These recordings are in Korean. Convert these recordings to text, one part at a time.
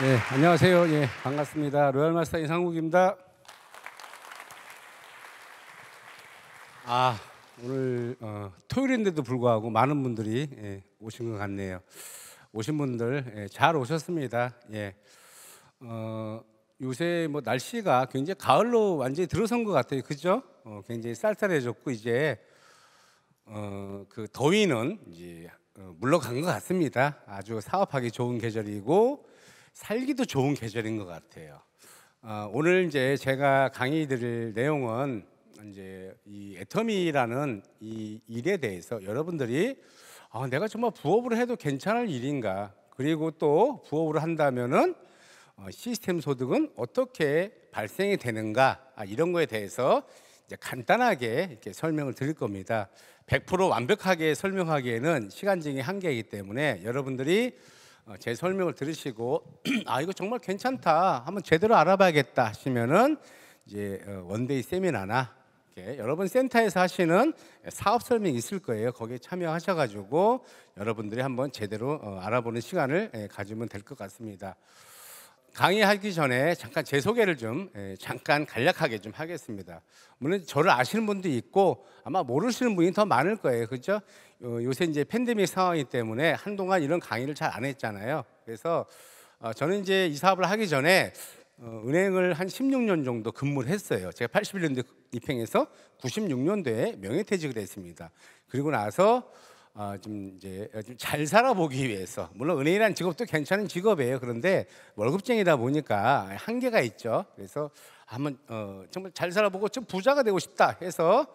네, 안녕하세요. 예, 반갑습니다. 로얄 마스터 이상욱입니다. 아, 오늘 어, 토요일인데도 불구하고 많은 분들이 예, 오신 것 같네요. 오신 분들 예, 잘 오셨습니다. 예, 어, 요새 뭐 날씨가 굉장히 가을로 완전히 들어선 것 같아요. 그죠? 어, 굉장히 쌀쌀해졌고 이제 어, 그 더위는 이제 어, 물러간 것 같습니다. 아주 사업하기 좋은 계절이고 살기도 좋은 계절인 것 같아요. 어, 오늘 이제 제가 강의 드릴 내용은 이제 이 애터미라는 이 일에 대해서 여러분들이 아, 내가 정말 부업으로 해도 괜찮을 일인가? 그리고 또 부업으로 한다면은 어, 시스템 소득은 어떻게 발생이 되는가? 아, 이런 거에 대해서 간단하게 이렇게 설명을 드릴 겁니다. 100% 완벽하게 설명하기에는 시간적인 한계이기 때문에 여러분들이 어, 제 설명을 들으시고 아 이거 정말 괜찮다 한번 제대로 알아봐야겠다 하시면은 이제 어, 원데이 세미나나 이렇게 여러분 센터에서 하시는 사업 설명이 있을 거예요. 거기에 참여하셔가지고 여러분들이 한번 제대로 어, 알아보는 시간을 예, 가지면 될 것 같습니다. 강의하기 전에 잠깐 제 소개를 좀 예, 잠깐 간략하게 좀 하겠습니다. 물론 저를 아시는 분도 있고 아마 모르시는 분이 더 많을 거예요. 그죠 요새 이제 팬데믹 상황이 때문에 한동안 이런 강의를 잘 안 했잖아요. 그래서 어, 저는 이제 이 사업을 하기 전에 어, 은행을 한 16년 정도 근무를 했어요. 제가 81년도 입행해서 96년도에 명예퇴직을 했습니다. 그리고 나서 어, 좀 이제 잘 살아보기 위해서 물론 은행이라는 직업도 괜찮은 직업이에요. 그런데 월급쟁이다 보니까 한계가 있죠. 그래서 한번 어, 정말 잘 살아보고 좀 부자가 되고 싶다 해서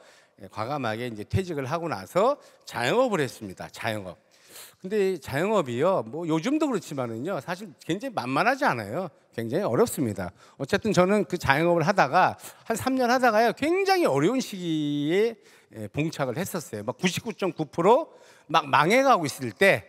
예, 과감하게 이제 퇴직을 하고 나서 자영업을 했습니다. 자영업. 근데 자영업이요, 뭐 요즘도 그렇지만은요, 사실 굉장히 만만하지 않아요. 굉장히 어렵습니다. 어쨌든 저는 그 자영업을 하다가 한 3년 하다가요, 굉장히 어려운 시기에 예, 봉착을 했었어요. 막99.9% 막 망해가고 있을 때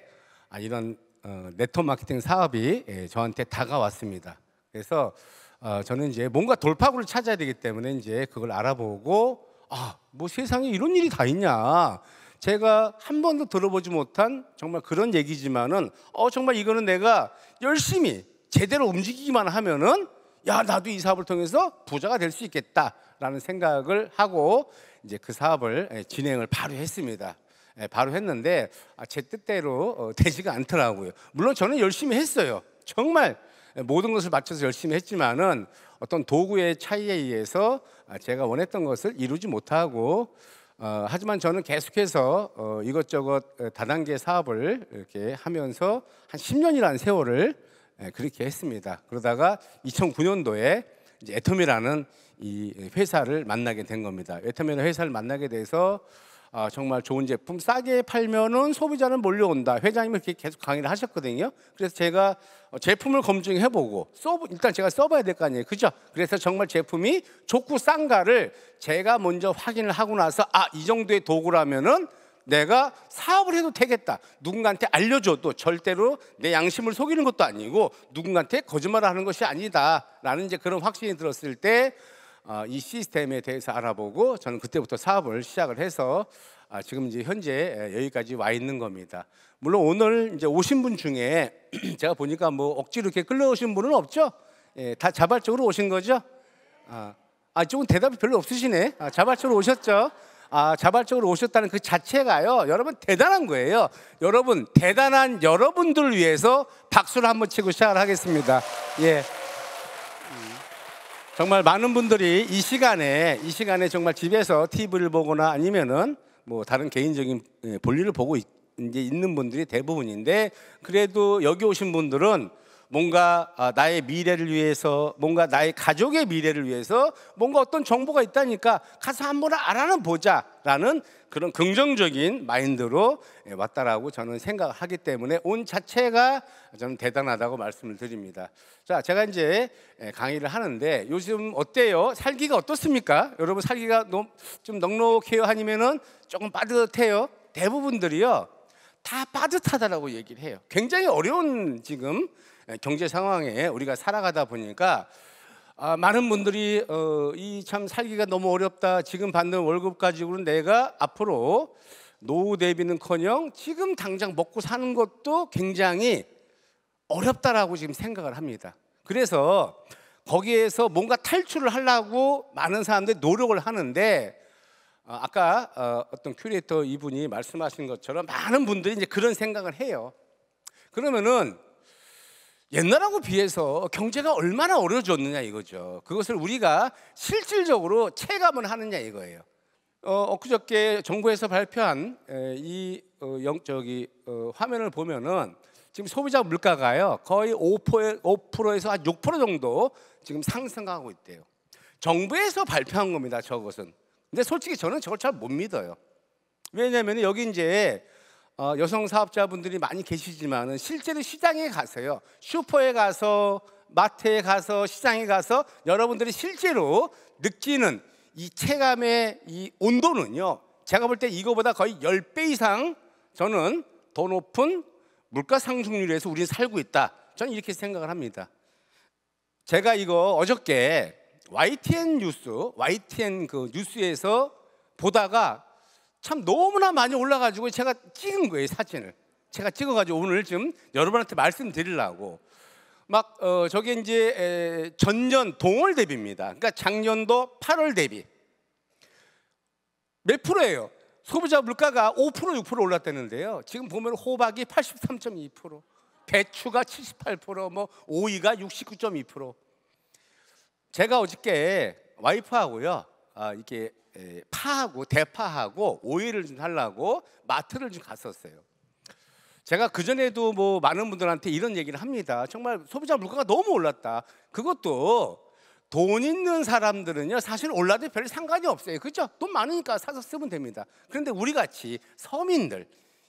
아, 이런 어, 네트 워크 마케팅 사업이 예, 저한테 다가왔습니다. 그래서 어, 저는 이제 뭔가 돌파구를 찾아야 되기 때문에 이제 그걸 알아보고 아, 뭐 세상에 이런 일이 다 있냐. 제가 한 번도 들어보지 못한 정말 그런 얘기지만은 어 정말 이거는 내가 열심히 제대로 움직이기만 하면은 야 나도 이 사업을 통해서 부자가 될 수 있겠다라는 생각을 하고 이제 그 사업을 예, 진행을 바로 했습니다. 예, 바로 했는데 아, 제 뜻대로 어, 되지가 않더라고요. 물론 저는 열심히 했어요. 정말 예, 모든 것을 맞춰서 열심히 했지만은 어떤 도구의 차이에 의해서 아, 제가 원했던 것을 이루지 못하고 어, 하지만 저는 계속해서 어, 이것저것 어, 다단계 사업을 이렇게 하면서 한 10년이라는 세월을 예, 그렇게 했습니다. 그러다가 2009년도에 이제 애텀이라는 이 회사를 만나게 된 겁니다. 애텀이라는 회사를 만나게 돼서 아, 정말 좋은 제품 싸게 팔면은 소비자는 몰려온다. 회장님이 그렇게 계속 강의를 하셨거든요. 그래서 제가 어, 제품을 검증해보고 일단 제가 써봐야 될 거 아니에요, 그죠? 그래서 정말 제품이 좋고 싼가를 제가 먼저 확인을 하고 나서 아이 정도의 도구라면은 내가 사업을 해도 되겠다. 누군가한테 알려줘도 절대로 내 양심을 속이는 것도 아니고 누군가한테 거짓말을 하는 것이 아니다라는 이제 그런 확신이 들었을 때 어, 이 시스템에 대해서 알아보고 저는 그때부터 사업을 시작을 해서 아, 지금 이제 현재 여기까지 와 있는 겁니다. 물론 오늘 이제 오신 분 중에 제가 보니까 뭐 억지로 이렇게 끌려오신 분은 없죠. 예, 다 자발적으로 오신 거죠. 아, 아 조금 대답이 별로 없으시네. 아, 자발적으로 오셨죠. 아, 자발적으로 오셨다는 그 자체가요, 여러분 대단한 거예요. 여러분 대단한 여러분들을 위해서 박수를 한번 치고 시작을 하겠습니다. 예. 정말 많은 분들이 이 시간에 이 시간에 정말 집에서 TV를 보거나 아니면은 뭐 다른 개인적인 예, 볼일을 보고 있, 이제 있는 분들이 대부분인데 그래도 여기 오신 분들은 뭔가 아, 나의 미래를 위해서, 뭔가 나의 가족의 미래를 위해서, 뭔가 어떤 정보가 있다니까 가서 한번 알아는 보자라는 그런 긍정적인 마인드로 예, 왔다라고 저는 생각하기 때문에 온 자체가 저는 대단하다고 말씀을 드립니다. 자, 제가 이제 예, 강의를 하는데 요즘 어때요? 살기가 어떻습니까? 여러분 살기가 좀 넉넉해요? 아니면은 조금 빠듯해요? 대부분들이요. 다 빠듯하다라고 얘기를 해요. 굉장히 어려운 지금 예, 경제 상황에 우리가 살아가다 보니까 아, 많은 분들이 어, 이참 살기가 너무 어렵다. 지금 받는 월급 가지고는 내가 앞으로 노후 대비는커녕 지금 당장 먹고 사는 것도 굉장히 어렵다라고 지금 생각을 합니다. 그래서 거기에서 뭔가 탈출을 하려고 많은 사람들이 노력을 하는데 어, 아까 어, 어떤 큐레이터 이분이 말씀하신 것처럼 많은 분들이 이제 그런 생각을 해요. 그러면은 옛날하고 비해서 경제가 얼마나 어려워졌느냐 이거죠. 그것을 우리가 실질적으로 체감을 하느냐 이거예요. 어, 그저께 정부에서 발표한 이 어, 영, 저기 어, 화면을 보면은 지금 소비자 물가가요 거의 5%, 5%에서 한6% 정도 지금 상승하고 있대요. 정부에서 발표한 겁니다. 저것은. 근데 솔직히 저는 저걸 잘 못 믿어요. 왜냐하면 여기 이제 어, 여성 사업자분들이 많이 계시지만 실제로 시장에 가세요. 슈퍼에 가서 마트에 가서 시장에 가서 여러분들이 실제로 느끼는 이 체감의 이 온도는요. 제가 볼 때 이거보다 거의 10배 이상 저는 더 높은 물가 상승률에서 우리는 살고 있다. 저는 이렇게 생각을 합니다. 제가 이거 어저께 YTN 뉴스, YTN 그 뉴스에서 보다가 참 너무나 많이 올라가지고 제가 찍은 거예요 사진을 제가 찍어가지고 오늘 지금 여러분한테 말씀드리려고 막 어, 저게 이제 에, 전년 동월 대비입니다 그러니까 작년도 8월 대비 몇 프로예요? 소비자 물가가 5% 6% 올랐다는데요 지금 보면 호박이 83.2% 배추가 78%뭐 오이가 69.2% 제가 어저께 와이프하고요 아, 이렇게 파하고 대파하고 오이를 좀 살라고 마트를 좀 갔었어요. 제가 그 전에도 뭐 많은 분들한테 이런 얘기를 합니다. 정말 소비자 물가가 너무 올랐다. 그것도 돈 있는 사람들은요 사실 올라도 별 상관이 없어요. 그렇죠? 돈 많으니까 사서 쓰면 됩니다. 그런데 우리 같이 서민들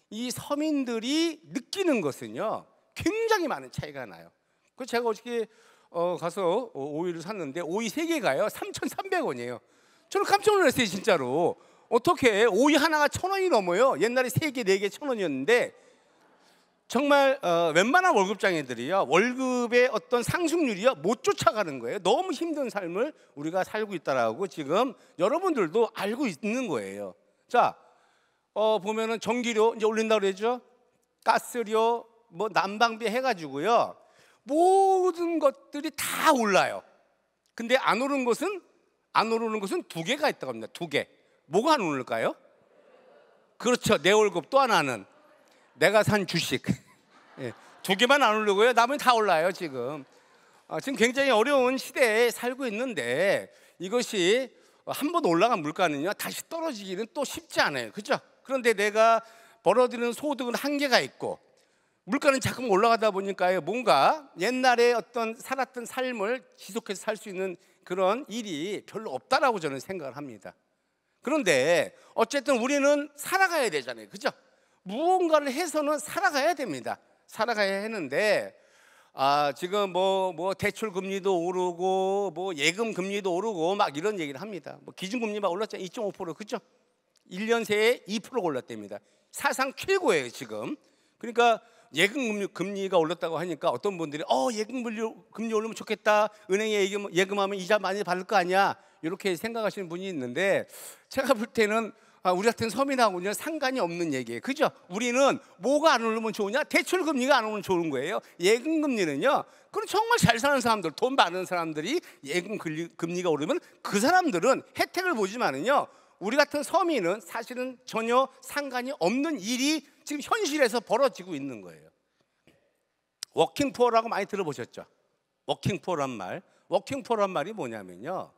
이 서민들이 느끼는 것은요 굉장히 많은 차이가 나요. 그 제가 어저께 어, 가서 오이를 샀는데 오이 세 개가요 3,300원이에요. 저는 깜짝 놀랐어요, 진짜로. 어떻게 오이 하나가 천 원이 넘어요? 옛날에 세 개, 네개천 원이었는데 정말 어, 웬만한 월급장애들이요 월급의 어떤 상승률이요 못 쫓아가는 거예요. 너무 힘든 삶을 우리가 살고 있다라고 지금 여러분들도 알고 있는 거예요. 자, 어, 보면은 전기료 이제 올린다 그랬죠 가스료, 뭐 난방비 해가지고요 모든 것들이 다 올라요. 근데 안 오른 것은 안 오르는 것은 두 개가 있다고 합니다. 두 개. 뭐가 안 오를까요? 그렇죠. 내 월급 또 하나는 내가 산 주식. 예, 두 개만 안 오르고요. 남은 다 올라요, 지금. 아, 지금 굉장히 어려운 시대에 살고 있는데 이것이 한 번 올라간 물가는요. 다시 떨어지기는 또 쉽지 않아요. 그죠? 렇 그런데 내가 벌어들이는 소득은 한계가 있고 물가는 자꾸 올라가다 보니까요. 뭔가 옛날에 어떤 살았던 삶을 지속해서 살 수 있는 그런 일이 별로 없다라고 저는 생각을 합니다. 그런데 어쨌든 우리는 살아가야 되잖아요. 그죠? 무언가를 해서는 살아가야 됩니다. 살아가야 하는데 아, 지금 뭐, 뭐, 대출 금리도 오르고, 뭐, 예금 금리도 오르고, 막 이런 얘기를 합니다. 뭐, 기준금리 막 올랐잖아요. 2.5%. 그죠? 1년 새에 2%가 올랐답니다. 사상 최고예요, 지금. 그러니까 예금 금리, 가 올랐다고 하니까 어떤 분들이 어 예금 금리, 올리면 좋겠다 은행에 예금, 예금하면 이자 많이 받을 거 아니야 이렇게 생각하시는 분이 있는데 제가 볼 때는 아, 우리 같은 서민하고는 상관이 없는 얘기예요. 그죠? 우리는 뭐가 안 오르면 좋으냐? 대출 금리가 안오면 좋은 거예요. 예금 금리는요. 그럼 정말 잘 사는 사람들, 돈 많은 사람들이 예금 금리가 오르면 그 사람들은 혜택을 보지만은요. 우리 같은 서민은 사실은 전혀 상관이 없는 일이 지금 현실에서 벌어지고 있는 거예요. 워킹 포어라고 많이 들어보셨죠? 워킹 포어란 말. 워킹 포어란 말이 뭐냐면요.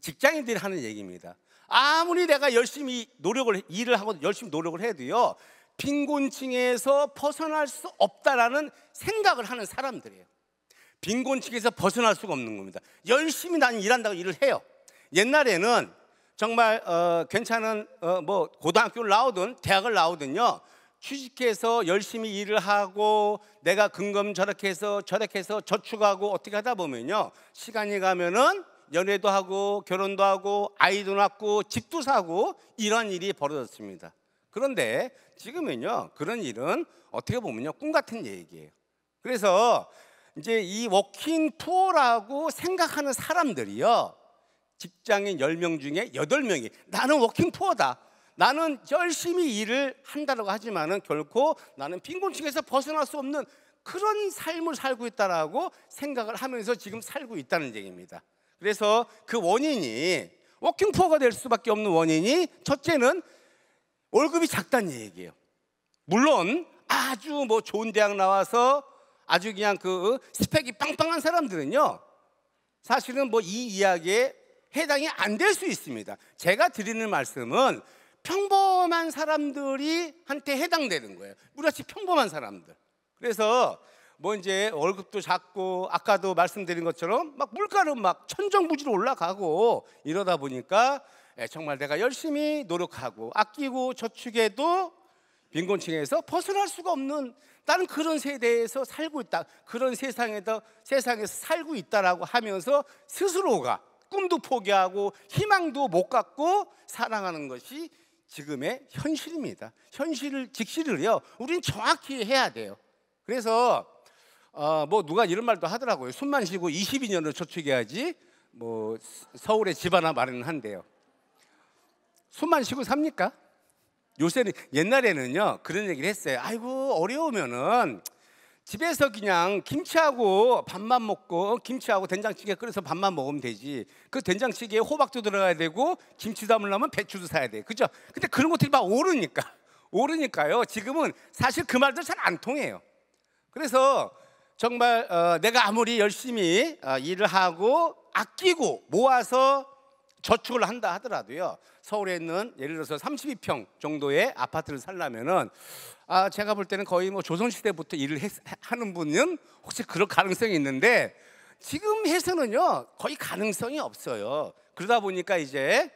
직장인들이 하는 얘기입니다. 아무리 내가 열심히 노력을 일을 하고 열심히 노력을 해도요. 빈곤층에서 벗어날 수 없다라는 생각을 하는 사람들이에요. 빈곤층에서 벗어날 수가 없는 겁니다. 열심히 나는 일한다고 일을 해요. 옛날에는 정말 어, 괜찮은 어, 뭐 고등학교를 나오든 대학을 나오든요 취직해서 열심히 일을 하고 내가 근검 저렇게 해서 저렇게 해서 저축하고 어떻게 하다 보면요. 시간이 가면은 연애도 하고 결혼도 하고 아이도 낳고 집도 사고 이런 일이 벌어졌습니다. 그런데 지금은요. 그런 일은 어떻게 보면요. 꿈 같은 얘기예요. 그래서 이제 이 워킹 투어라고 생각하는 사람들이요. 직장인 10명 중에 8명이 나는 워킹 투어다 나는 열심히 일을 한다고 하지만은 결코 나는 빈곤층에서 벗어날 수 없는 그런 삶을 살고 있다라고 생각을 하면서 지금 살고 있다는 얘기입니다. 그래서 그 원인이 워킹푸어가 될 수밖에 없는 원인이 첫째는 월급이 작다는 얘기예요. 물론 아주 뭐 좋은 대학 나와서 아주 그냥 그 스펙이 빵빵한 사람들은요. 사실은 뭐 이 이야기에 해당이 안 될 수 있습니다. 제가 드리는 말씀은 평범한 사람들이 한테 해당되는 거예요. 우리같이 평범한 사람들. 그래서 뭐 이제 월급도 작고 아까도 말씀드린 것처럼 막 물가는 막 천정부지로 올라가고 이러다 보니까 예, 정말 내가 열심히 노력하고 아끼고 저축해도 빈곤층에서 벗어날 수가 없는 나는 그런 세대에서 살고 있다 그런 세상에서 세상에서 살고 있다라고 하면서 스스로가 꿈도 포기하고 희망도 못 갖고 사랑하는 것이 지금의 현실입니다. 현실을 직시를요. 우리 정확히 해야 돼요. 그래서 어, 뭐 누가 이런 말도 하더라고요. 숨만 쉬고 22년을 저축해야지 뭐 서울에 집 하나 마련 한대요. 숨만 쉬고 삽니까? 요새는 옛날에는요 그런 얘기를 했어요. 아이고 어려우면은 집에서 그냥 김치하고 밥만 먹고 어, 김치하고 된장찌개 끓여서 밥만 먹으면 되지. 그 된장찌개에 호박도 들어가야 되고 김치 담으려면 배추도 사야 돼. 그죠? 근데 그런 것들이 막 오르니까 오르니까요. 지금은 사실 그 말도 잘 안 통해요. 그래서 정말 어, 내가 아무리 열심히 어, 일을 하고 아끼고 모아서 저축을 한다 하더라도요. 서울에 있는 예를 들어서 32평 정도의 아파트를 살려면은 아, 제가 볼 때는 거의 뭐 조선시대부터 일을 했, 하는 분은 혹시 그럴 가능성이 있는데 지금 해서는요 거의 가능성이 없어요. 그러다 보니까 이제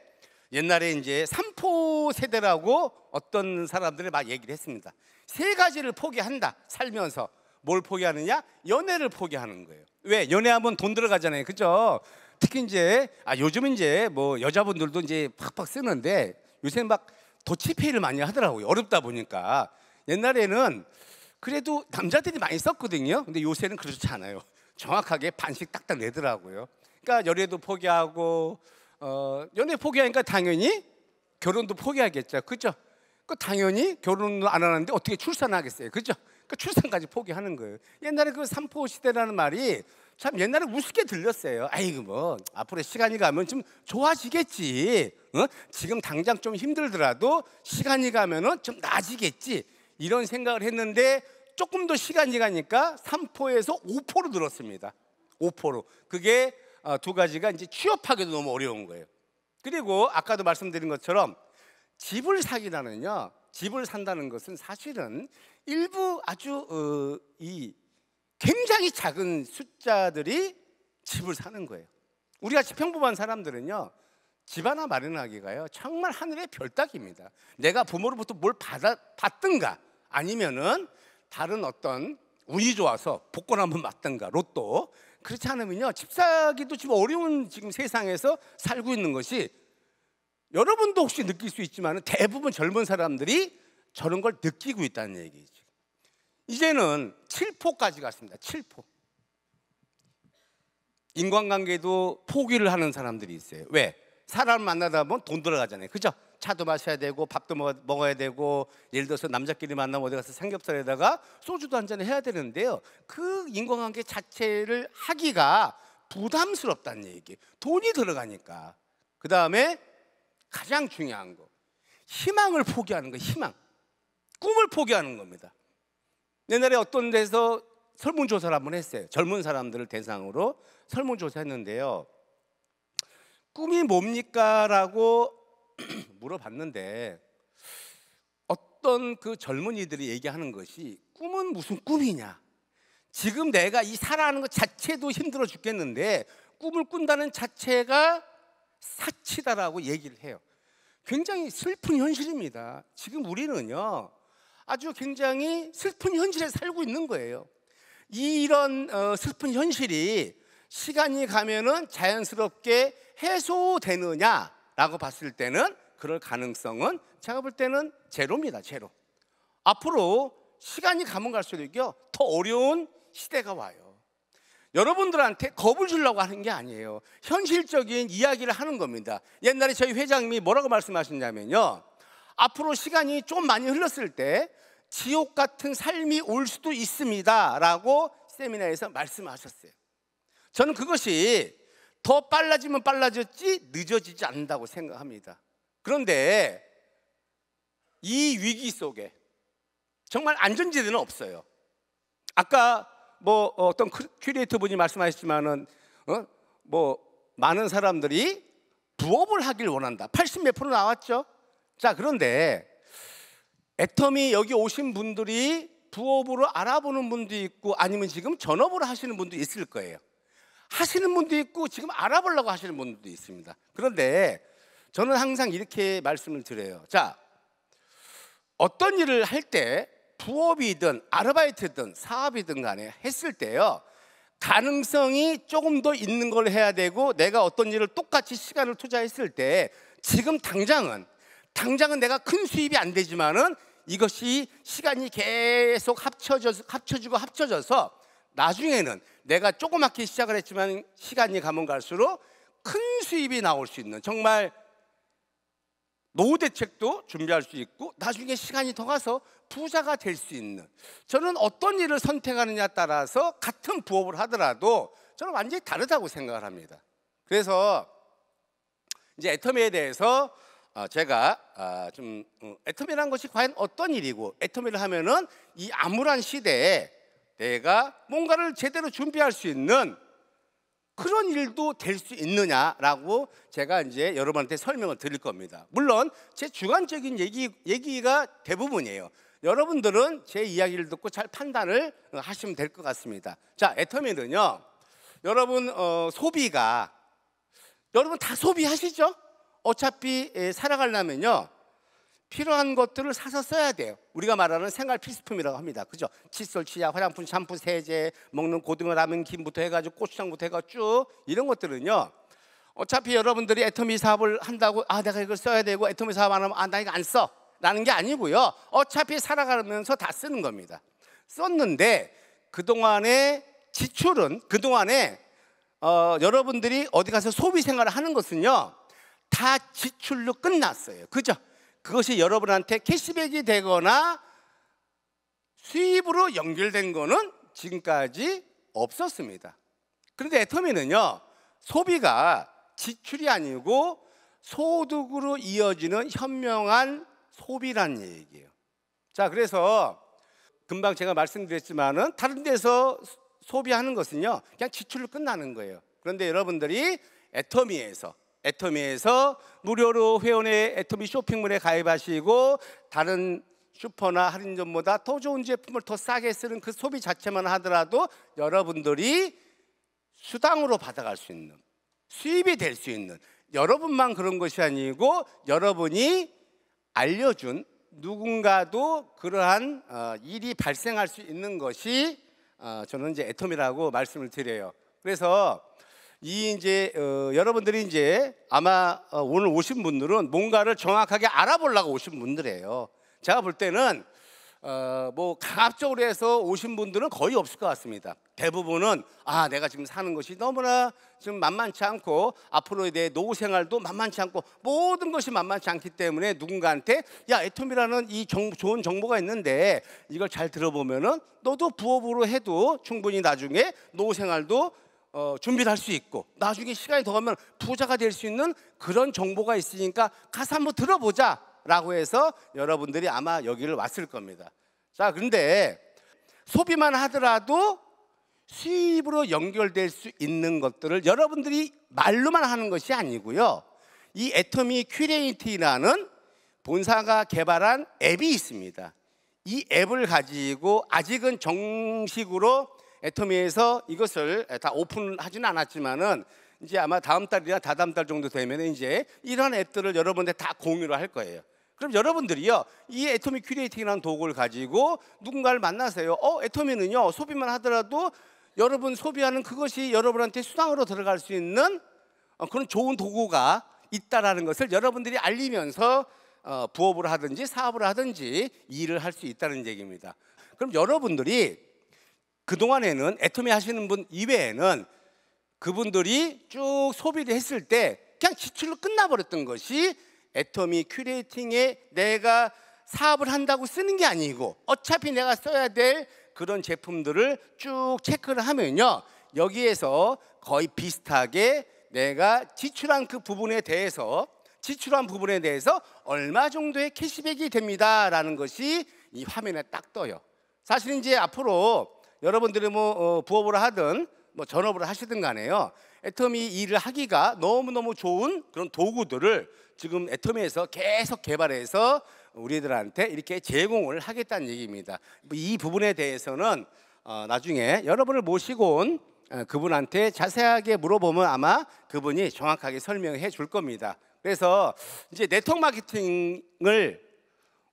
옛날에 이제 삼포 세대라고 어떤 사람들이 막 얘기를 했습니다. 세 가지를 포기한다 살면서 뭘 포기하느냐 연애를 포기하는 거예요. 왜 연애하면 돈 들어가잖아요, 그죠? 특히 이제 아 요즘 이제 뭐 여자분들도 이제 팍팍 쓰는데 요새 막 도치페이를 많이 하더라고요. 어렵다 보니까 옛날에는 그래도 남자들이 많이 썼거든요. 근데 요새는 그렇지 않아요. 정확하게 반씩 딱딱 내더라고요. 그러니까 연애도 포기하고 어, 연애 포기하니까 당연히 결혼도 포기하겠죠. 그죠? 그 당연히 결혼도 안 하는데 어떻게 출산하겠어요. 그죠? 그 출산까지 포기하는 거예요. 옛날에 그 삼포 시대라는 말이 참 옛날에 우습게 들렸어요. 아이고 뭐 앞으로 시간이 가면 좀 좋아지겠지. 어? 지금 당장 좀 힘들더라도 시간이 가면은 좀 나아지겠지. 이런 생각을 했는데 조금 더 시간이 가니까 3포에서 5포로 늘었습니다. 5포로. 그게 어, 두 가지가 이제 취업하기도 너무 어려운 거예요. 그리고 아까도 말씀드린 것처럼 집을 사기라는요. 집을 산다는 것은 사실은 일부 아주 어, 이 굉장히 작은 숫자들이 집을 사는 거예요. 우리가 평범한 사람들은요. 집 하나 마련하기가요. 정말 하늘의 별따기입니다. 내가 부모로부터 뭘 받아, 받든가 아니면은 다른 어떤 운이 좋아서 복권 한번 맞든가 로또 그렇지 않으면요 집 사기도 지금 어려운 지금 세상에서 살고 있는 것이 여러분도 혹시 느낄 수 있지만 대부분 젊은 사람들이 저런 걸 느끼고 있다는 얘기죠. 이제는 7포까지 갔습니다. 7포. 인간관계도 포기를 하는 사람들이 있어요. 왜? 사람 만나다 보면 돈 들어가잖아요. 그죠? 차도 마셔야 되고 밥도 먹어야 되고 예를 들어서 남자끼리 만나면 어디 가서 삼겹살에다가 소주도 한 잔 해야 되는데요. 그 인간관계 자체를 하기가 부담스럽다는 얘기. 돈이 들어가니까. 그 다음에 가장 중요한 거. 희망을 포기하는 거, 희망. 꿈을 포기하는 겁니다. 옛날에 어떤 데서 설문조사를 한번 했어요. 젊은 사람들을 대상으로 설문조사 했는데요. 꿈이 뭡니까? 라고 물어봤는데 어떤 그 젊은이들이 얘기하는 것이 꿈은 무슨 꿈이냐? 지금 내가 이 살아가는 것 자체도 힘들어 죽겠는데 꿈을 꾼다는 자체가 사치다라고 얘기를 해요. 굉장히 슬픈 현실입니다. 지금 우리는요, 아주 굉장히 슬픈 현실에 살고 있는 거예요. 이런 어, 슬픈 현실이 시간이 가면은 자연스럽게 해소되느냐라고 봤을 때는 그럴 가능성은 제가 볼 때는 제로입니다. 제로. 앞으로 시간이 가면 갈수록요 더 어려운 시대가 와요. 여러분들한테 겁을 주려고 하는 게 아니에요. 현실적인 이야기를 하는 겁니다. 옛날에 저희 회장님이 뭐라고 말씀하셨냐면요. 앞으로 시간이 좀 많이 흘렀을 때 지옥 같은 삶이 올 수도 있습니다. 라고 세미나에서 말씀하셨어요. 저는 그것이 더 빨라지면 빨라졌지 늦어지지 않는다고 생각합니다. 그런데 이 위기 속에 정말 안전지대는 없어요. 아까 뭐 어떤 큐레이터 분이 말씀하셨지만은 어? 뭐 많은 사람들이 부업을 하길 원한다. 80 몇 프로 나왔죠? 자, 그런데 애텀이 여기 오신 분들이 부업으로 알아보는 분도 있고 아니면 지금 전업으로 하시는 분도 있을 거예요. 하시는 분도 있고 지금 알아보려고 하시는 분도 있습니다. 그런데 저는 항상 이렇게 말씀을 드려요. 자, 어떤 일을 할 때 부업이든 아르바이트든 사업이든 간에 했을 때요. 가능성이 조금 더 있는 걸 해야 되고 내가 어떤 일을 똑같이 시간을 투자했을 때 지금 당장은 당장은 내가 큰 수입이 안 되지만은 이것이 시간이 계속 합쳐져 서 합쳐지고 합쳐져서 나중에는 내가 조그맣게 시작을 했지만 시간이 가면 갈수록 큰 수입이 나올 수 있는 정말 노후 대책도 준비할 수 있고 나중에 시간이 더 가서 부자가 될 수 있는 저는 어떤 일을 선택하느냐에 따라서 같은 부업을 하더라도 저는 완전히 다르다고 생각을 합니다. 그래서 이제 애터미에 대해서 어, 제가 아, 좀 어, 애터미란 것이 과연 어떤 일이고 애터미를 하면은 이 암울한 시대에 내가 뭔가를 제대로 준비할 수 있는 그런 일도 될 수 있느냐라고 제가 이제 여러분한테 설명을 드릴 겁니다. 물론 제 주관적인 얘기, 얘기가 대부분이에요. 여러분들은 제 이야기를 듣고 잘 판단을 어, 하시면 될 것 같습니다. 자, 애터미는요, 여러분 어, 소비가 여러분 다 소비하시죠? 어차피 살아가려면요 필요한 것들을 사서 써야 돼요. 우리가 말하는 생활 필수품이라고 합니다. 그죠? 칫솔, 치약, 화장품, 샴푸, 세제, 먹는 고등어, 라면, 김부터 해가지고 고추장부터 해가지고 쭉 이런 것들은요. 어차피 여러분들이 애터미 사업을 한다고 아 내가 이걸 써야 되고 애터미 사업 안 하면 아 나 이거 안 써. 라는 게 아니고요. 어차피 살아가면서 다 쓰는 겁니다. 썼는데 그동안의 지출은 그동안에 어, 여러분들이 어디 가서 소비 생활을 하는 것은요. 다 지출로 끝났어요. 그죠? 그것이 여러분한테 캐시백이 되거나 수입으로 연결된 거는 지금까지 없었습니다. 그런데 애터미는요, 소비가 지출이 아니고 소득으로 이어지는 현명한 소비란 얘기예요. 자, 그래서 금방 제가 말씀드렸지만은 다른 데서 소비하는 것은요, 그냥 지출로 끝나는 거예요. 그런데 여러분들이 애터미에서 애터미에서 무료로 회원의 애터미 쇼핑몰에 가입하시고 다른 슈퍼나 할인점보다 더 좋은 제품을 더 싸게 쓰는 그 소비 자체만 하더라도 여러분들이 수당으로 받아갈 수 있는 수입이 될 수 있는 여러분만 그런 것이 아니고 여러분이 알려준 누군가도 그러한 어, 일이 발생할 수 있는 것이 어, 저는 이제 애터미라고 말씀을 드려요. 그래서 이 이제 어, 여러분들이 이제 아마 어, 오늘 오신 분들은 뭔가를 정확하게 알아보려고 오신 분들이에요. 제가 볼 때는 어, 뭐 강압적으로 해서 오신 분들은 거의 없을 것 같습니다. 대부분은 아 내가 지금 사는 것이 너무나 지금 만만치 않고 앞으로의내 노후 생활도 만만치 않고 모든 것이 만만치 않기 때문에 누군가한테 야 애톰이라는 이 정, 좋은 정보가 있는데 이걸 잘 들어보면은 너도 부업으로 해도 충분히 나중에 노후 생활도 어, 준비를 할 수 있고 나중에 시간이 더 가면 부자가 될 수 있는 그런 정보가 있으니까 가서 한번 들어보자 라고 해서 여러분들이 아마 여기를 왔을 겁니다. 자, 그런데 소비만 하더라도 수입으로 연결될 수 있는 것들을 여러분들이 말로만 하는 것이 아니고요. 이 애터미 큐레이티라는 본사가 개발한 앱이 있습니다. 이 앱을 가지고 아직은 정식으로 애터미에서 이것을 다 오픈하지는 않았지만은 이제 아마 다음 달이나 다다음 달 정도 되면 이제 이런 앱들을 여러분들 다 공유를 할 거예요. 그럼 여러분들이요 이 애터미 큐레이팅이라는 도구를 가지고 누군가를 만나세요. 어 애터미는요 소비만 하더라도 여러분 소비하는 그것이 여러분한테 수당으로 들어갈 수 있는 어, 그런 좋은 도구가 있다라는 것을 여러분들이 알리면서 어, 부업을 하든지 사업을 하든지 일을 할 수 있다는 얘기입니다. 그럼 여러분들이 그동안에는 애터미 하시는 분 이외에는 그분들이 쭉 소비를 했을 때 그냥 지출로 끝나버렸던 것이 애터미 큐레이팅에 내가 사업을 한다고 쓰는 게 아니고 어차피 내가 써야 될 그런 제품들을 쭉 체크를 하면요. 여기에서 거의 비슷하게 내가 지출한 그 부분에 대해서 지출한 부분에 대해서 얼마 정도의 캐시백이 됩니다라는 것이 이 화면에 딱 떠요. 사실 이제 앞으로 여러분들이 뭐 어, 부업을 하든 뭐 전업을 하시든 간에요. 애터미 일을 하기가 너무너무 좋은 그런 도구들을 지금 애터미에서 계속 개발해서 우리들한테 이렇게 제공을 하겠다는 얘기입니다. 뭐 이 부분에 대해서는 어, 나중에 여러분을 모시고 온 어, 그분한테 자세하게 물어보면 아마 그분이 정확하게 설명해 줄 겁니다. 그래서 이제 네트워크 마케팅을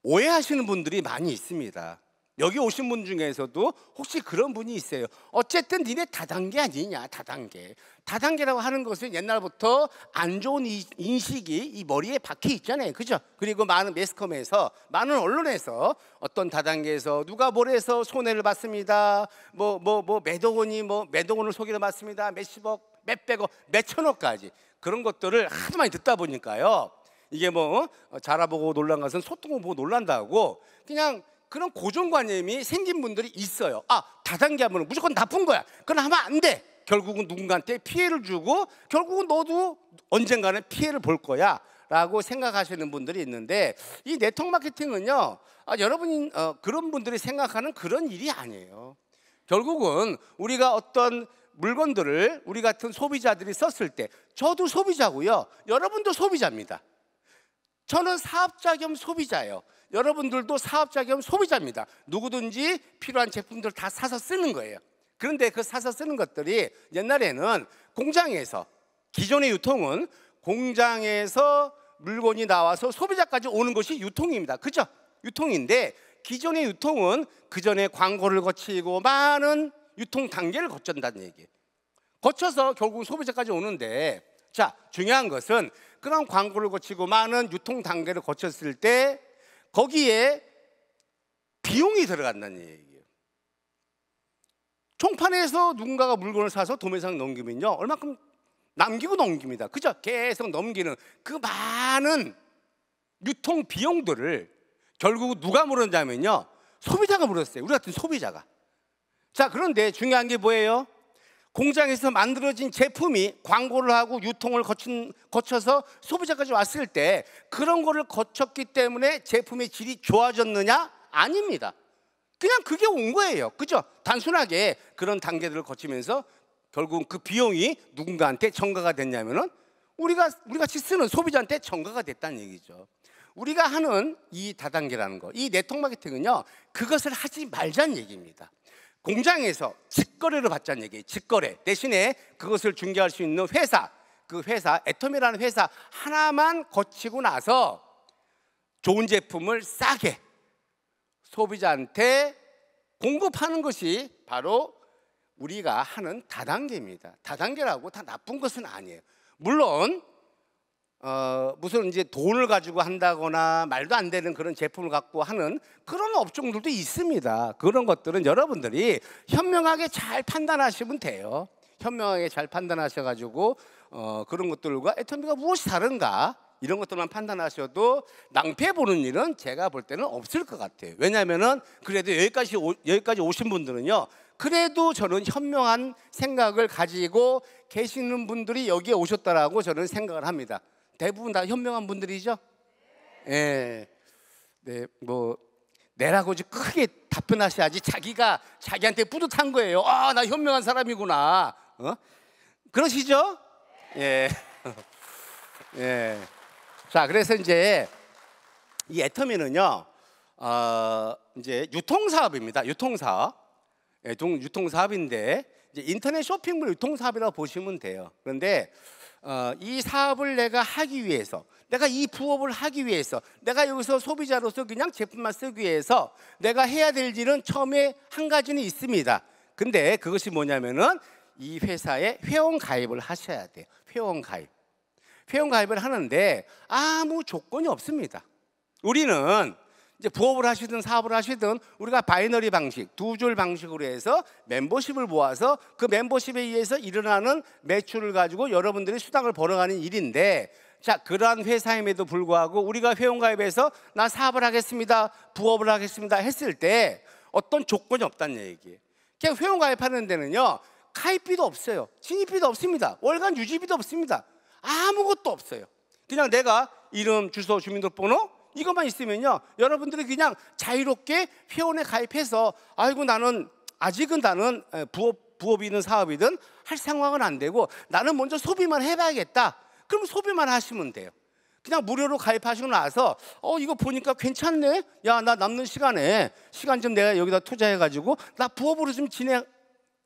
오해하시는 분들이 많이 있습니다. 여기 오신 분 중에서도 혹시 그런 분이 있어요. 어쨌든 니네 다단계 아니냐, 다단계. 다단계라고 하는 것은 옛날부터 안 좋은 인식이 이 머리에 박혀 있잖아요. 그죠? 그리고 많은 매스컴에서, 많은 언론에서 어떤 다단계에서 누가 뭘 해서 손해를 봤습니다. 뭐, 뭐, 뭐, 매도 원이 뭐, 매도 원을 속이를 봤습니다. 몇십억, 몇백억, 몇천억까지. 그런 것들을 하도 많이 듣다 보니까요. 이게 뭐, 어, 자라보고 놀란 것은 소통을 보고 놀란다고 그냥 그런 고정관념이 생긴 분들이 있어요. 아, 다단계 하면 무조건 나쁜 거야. 그건 하면 안 돼. 결국은 누군가한테 피해를 주고 결국은 너도 언젠가는 피해를 볼 거야. 라고 생각하시는 분들이 있는데 이 네트워크 마케팅은요 아, 여러분 어, 그런 분들이 생각하는 그런 일이 아니에요 결국은 우리가 어떤 물건들을 우리 같은 소비자들이 썼을 때 저도 소비자고요 여러분도 소비자입니다 저는 사업자 겸 소비자예요. 여러분들도 사업자 겸 소비자입니다. 누구든지 필요한 제품들 다 사서 쓰는 거예요. 그런데 그 사서 쓰는 것들이 옛날에는 공장에서 기존의 유통은 공장에서 물건이 나와서 소비자까지 오는 것이 유통입니다. 그죠? 유통인데 기존의 유통은 그 전에 광고를 거치고 많은 유통 단계를 거쳤다는 얘기예요. 거쳐서 결국 소비자까지 오는데 자 중요한 것은 그런 광고를 거치고 많은 유통 단계를 거쳤을 때 거기에 비용이 들어간다는 얘기예요. 총판에서 누군가가 물건을 사서 도매상 넘기면요. 얼마큼 남기고 넘깁니다. 그죠? 계속 넘기는 그 많은 유통 비용들을 결국 누가 물었냐면요. 소비자가 물었어요. 우리 같은 소비자가. 자, 그런데 중요한 게 뭐예요? 공장에서 만들어진 제품이 광고를 하고 유통을 거친, 거쳐서 소비자까지 왔을 때 그런 거를 거쳤기 때문에 제품의 질이 좋아졌느냐? 아닙니다. 그냥 그게 온 거예요. 그죠? 단순하게 그런 단계들을 거치면서 결국은 그 비용이 누군가한테 전가가 됐냐면은 우리가 우리 가이 쓰는 소비자한테 전가가 됐다는 얘기죠. 우리가 하는 이 다단계라는 거, 이 네트워크 마케팅은요, 그것을 하지 말자는 얘기입니다. 공장에서 직거래를 받자는 얘기예요. 직거래. 대신에 그것을 중개할 수 있는 회사, 그 회사, 애터미라는 회사 하나만 거치고 나서 좋은 제품을 싸게 소비자한테 공급하는 것이 바로 우리가 하는 다단계입니다. 다단계라고 다 나쁜 것은 아니에요. 물론 어, 무슨 이제 돈을 가지고 한다거나 말도 안 되는 그런 제품을 갖고 하는 그런 업종들도 있습니다. 그런 것들은 여러분들이 현명하게 잘 판단하시면 돼요. 현명하게 잘 판단하셔가지고 어, 그런 것들과 에터미가 무엇이 다른가 이런 것들만 판단하셔도 낭패 보는 일은 제가 볼 때는 없을 것 같아요. 왜냐하면은 그래도 여기까지 오, 여기까지 오신 분들은요. 그래도 저는 현명한 생각을 가지고 계시는 분들이 여기에 오셨다라고 저는 생각을 합니다. 대부분 다 현명한 분들이죠? 예. 네, 뭐 내라고 크게 답변하셔야지 자기가 자기한테 뿌듯한 거예요. 아, 나 현명한 사람이구나. 어? 그러시죠? 예. 예. 자, 그래서 이제 이 애터미는요, 어, 이제 유통사업입니다. 유통사업. 예, 유통사업인데, 이제 인터넷 쇼핑몰 유통사업이라고 보시면 돼요. 그런데 어, 이 사업을 내가 하기 위해서 내가 이 부업을 하기 위해서 내가 여기서 소비자로서 그냥 제품만 쓰기 위해서 내가 해야 될 일은 처음에 한 가지는 있습니다. 근데 그것이 뭐냐면은 이 회사에 회원 가입을 하셔야 돼요. 회원 가입. 회원 가입을 하는데 아무 조건이 없습니다. 우리는 이제 부업을 하시든 사업을 하시든 우리가 바이너리 방식, 두 줄 방식으로 해서 멤버십을 모아서 그 멤버십에 의해서 일어나는 매출을 가지고 여러분들이 수당을 벌어가는 일인데 자, 그러한 회사임에도 불구하고 우리가 회원가입해서 나 사업을 하겠습니다, 부업을 하겠습니다 했을 때 어떤 조건이 없다는 얘기 그냥 회원가입하는 데는요, 가입비도 없어요. 진입비도 없습니다. 월간 유지비도 없습니다. 아무것도 없어요. 그냥 내가 이름, 주소, 주민등록번호 이것만 있으면요. 여러분들이 그냥 자유롭게 회원에 가입해서 아이고 나는 아직은 나는 부업 부업이든 사업이든 할 상황은 안 되고 나는 먼저 소비만 해봐야겠다. 그럼 소비만 하시면 돼요. 그냥 무료로 가입하시고 나서 어 이거 보니까 괜찮네. 야 나 남는 시간에 시간 좀 내가 여기다 투자해가지고 나 부업으로 좀 진행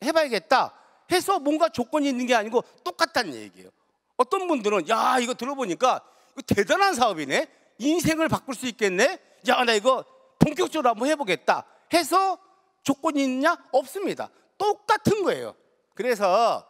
해봐야겠다. 해서 뭔가 조건이 있는 게 아니고 똑같다는 얘기예요. 어떤 분들은 야 이거 들어보니까 대단한 사업이네. 인생을 바꿀 수 있겠네? 야, 나 이거 본격적으로 한번 해보겠다. 해서 조건이 있냐? 없습니다. 똑같은 거예요. 그래서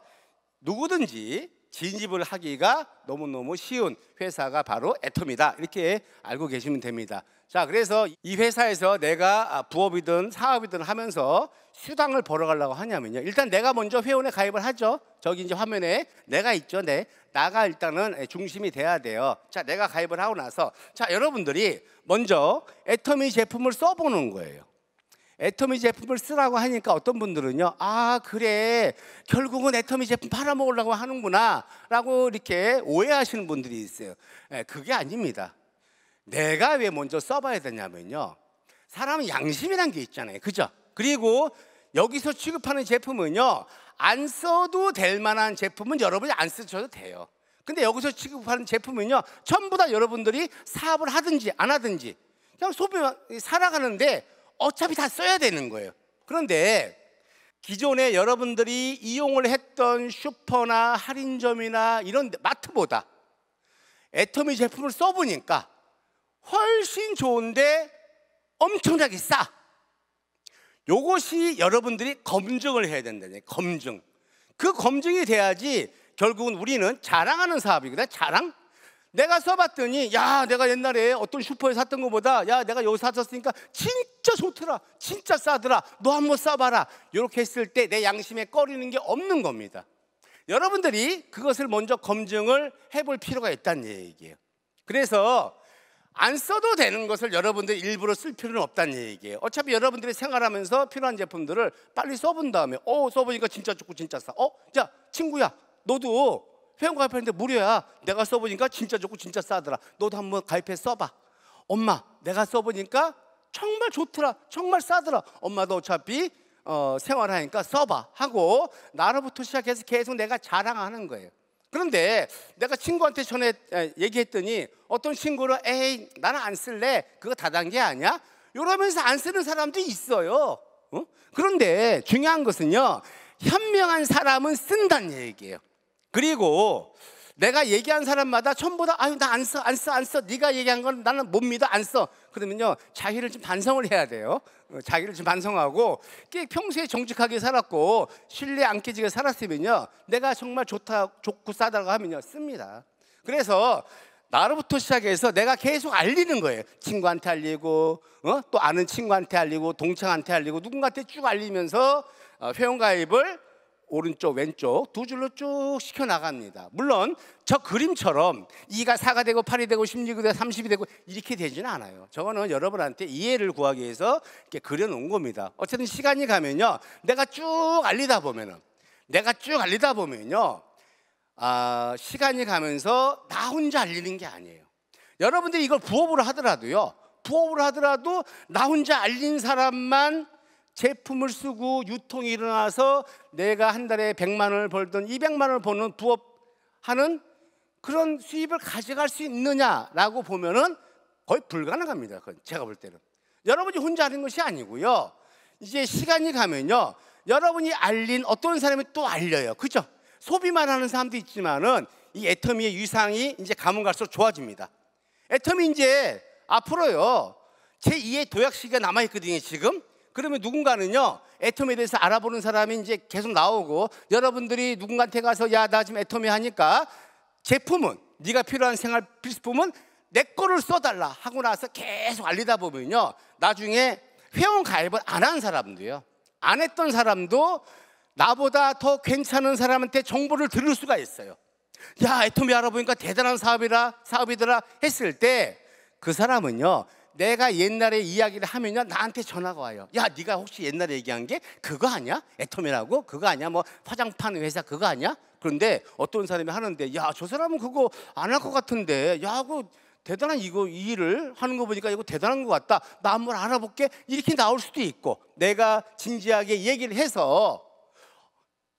누구든지 진입을 하기가 너무너무 쉬운 회사가 바로 애텀이다. 이렇게 알고 계시면 됩니다. 자, 그래서 이 회사에서 내가 아, 부업이든 사업이든 하면서 수당을 벌어가려고 하냐면요. 일단 내가 먼저 회원에 가입을 하죠. 저기 이제 화면에 내가 있죠. 네. 나가 일단은 예, 중심이 돼야 돼요. 자, 내가 가입을 하고 나서 자, 여러분들이 먼저 애터미 제품을 써보는 거예요. 애터미 제품을 쓰라고 하니까 어떤 분들은요, 아, 그래. 결국은 애터미 제품 팔아먹으려고 하는구나. 라고 이렇게 오해하시는 분들이 있어요. 에, 예, 그게 아닙니다. 내가 왜 먼저 써봐야 되냐면요. 사람은 양심이란 게 있잖아요. 그죠? 그리고 여기서 취급하는 제품은요. 안 써도 될 만한 제품은 여러분이 안 쓰셔도 돼요. 근데 여기서 취급하는 제품은요. 전부 다 여러분들이 사업을 하든지 안 하든지 그냥 소비 만 살아가는데 어차피 다 써야 되는 거예요. 그런데 기존에 여러분들이 이용을 했던 슈퍼나 할인점이나 이런 마트보다 애터미 제품을 써보니까 훨씬 좋은데 엄청나게 싸. 요것이 여러분들이 검증을 해야 된다니 검증. 그 검증이 돼야지 결국은 우리는 자랑하는 사업이거든. 자랑. 내가 써봤더니 야 내가 옛날에 어떤 슈퍼에 샀던 것보다 야 내가 여기 샀었으니까 진짜 좋더라 진짜 싸더라 너 한번 써봐라 이렇게 했을 때 내 양심에 꺼리는 게 없는 겁니다 여러분들이 그것을 먼저 검증을 해볼 필요가 있다는 얘기예요 그래서 안 써도 되는 것을 여러분들 일부러 쓸 필요는 없다는 얘기예요. 어차피 여러분들이 생활하면서 필요한 제품들을 빨리 써본 다음에 어 써보니까 진짜 좋고 진짜 싸. 어, 자 친구야, 너도 회원 가입했는데 무료야. 내가 써보니까 진짜 좋고 진짜 싸더라. 너도 한번 가입해 써봐. 엄마, 내가 써보니까 정말 좋더라. 정말 싸더라. 엄마도 어차피 어, 생활하니까 써봐 하고 나로부터 시작해서 계속 내가 자랑하는 거예요. 그런데 내가 친구한테 전에 얘기했더니 어떤 친구는 에이 나는 안 쓸래 그거 다단계 아니야? 이러면서 안 쓰는 사람도 있어요. 어? 그런데 중요한 것은요 현명한 사람은 쓴다는 얘기예요. 그리고 내가 얘기한 사람마다 전부 다 아유 나 안 써 안 써 안 써 네가 얘기한 건 나는 못 믿어 안 써 그러면요 자기를 좀 반성을 해야 돼요 어, 자기를 좀 반성하고 꽤 평소에 정직하게 살았고 신뢰 안 깨지게 살았으면요 내가 정말 좋다 좋고 싸다고 하면요 씁니다 그래서 나로부터 시작해서 내가 계속 알리는 거예요. 친구한테 알리고, 어? 또 아는 친구한테 알리고, 동창한테 알리고, 누군가한테 쭉 알리면서 어, 회원가입을 오른쪽 왼쪽 두 줄로 쭉 시켜 나갑니다. 물론 저 그림처럼 2가4가 되고 8이 되고 1육이 되고 3 0이 되고 이렇게 되지는 않아요. 저거는 여러분한테 이해를 구하기 위해서 이렇게 그려 놓은 겁니다. 어쨌든 시간이 가면요. 내가 쭉 알리다 보면은 내가 쭉 알리다 보면요. 아, 시간이 가면서 나 혼자 알리는 게 아니에요. 여러분들이 이걸 부업으로 하더라도요. 부업으로 하더라도 나 혼자 알린 사람만 제품을 쓰고 유통이 일어나서 내가 한 달에 100만 원을 벌든 200만 원을 버는 부업하는 그런 수입을 가져갈 수 있느냐라고 보면은 거의 불가능합니다. 그건 제가 볼 때는. 여러분이 혼자 하는 것이 아니고요. 이제 시간이 가면요. 여러분이 알린 어떤 사람이 또 알려요. 그죠? 소비만 하는 사람도 있지만은 이 애터미의 위상이 이제 가면 갈수록 좋아집니다. 애터미 이제 앞으로요. 제2의 도약 시기가 남아있거든요, 지금. 그러면 누군가는요, 애터미에 대해서 알아보는 사람이 이제 계속 나오고 여러분들이 누군가한테 가서 야, 나 지금 애터미 하니까 제품은 네가 필요한 생활 필수품은 내 거를 써달라 하고 나서 계속 알리다 보면요. 나중에 회원 가입을 안 한 사람도요. 안 했던 사람도 나보다 더 괜찮은 사람한테 정보를 들을 수가 있어요. 야, 애터미 알아보니까 대단한 사업이라, 사업이더라 했을 때 그 사람은요, 내가 옛날에 이야기를 하면요 나한테 전화가 와요. 야 네가 혹시 옛날에 얘기한 게 그거 아니야? 애터미라고 그거 아니야? 뭐 화장판 회사 그거 아니야? 그런데 어떤 사람이 하는데 야저 사람은 그거 안 할 것 같은데 야그 거 대단한 이거 이 일을 하는 거 보니까 이거 대단한 것 같다. 나 한번 알아볼게. 이렇게 나올 수도 있고 내가 진지하게 얘기를 해서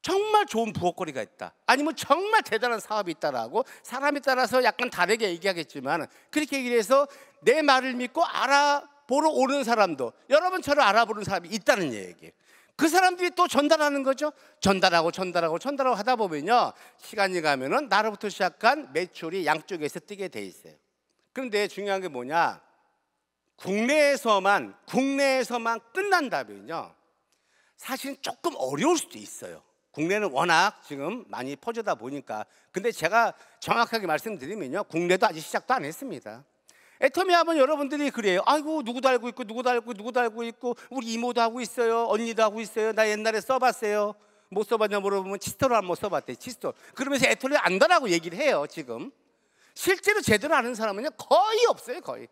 정말 좋은 부엌거리가 있다. 아니면 정말 대단한 사업이 있다라고 사람에 따라서 약간 다르게 얘기하겠지만 그렇게 얘기를 해서 내 말을 믿고 알아보러 오는 사람도 여러분 저를 알아보는 사람이 있다는 얘기예요. 그 사람들이 또 전달하는 거죠. 전달하고 전달하고 전달하고 하다 보면요. 시간이 가면은 나로부터 시작한 매출이 양쪽에서 뜨게 돼 있어요. 그런데 중요한 게 뭐냐? 국내에서만 국내에서만 끝난다면요. 사실 조금 어려울 수도 있어요. 국내는 워낙 지금 많이 퍼져다 보니까. 근데 제가 정확하게 말씀드리면요. 국내도 아직 시작도 안 했습니다. 애터미 하면 여러분들이 그래요. 아이고 누구도 알고 있고 누구도 알고 누구도 알고 있고 우리 이모도 하고 있어요. 언니도 하고 있어요. 나 옛날에 써봤어요. 못 써봤냐 물어보면 치스터로 한번 써봤대. 치스터. 그러면서 애터미 안다라고 얘기를 해요. 지금 실제로 제대로 아는 사람은요 거의 없어요. 거의.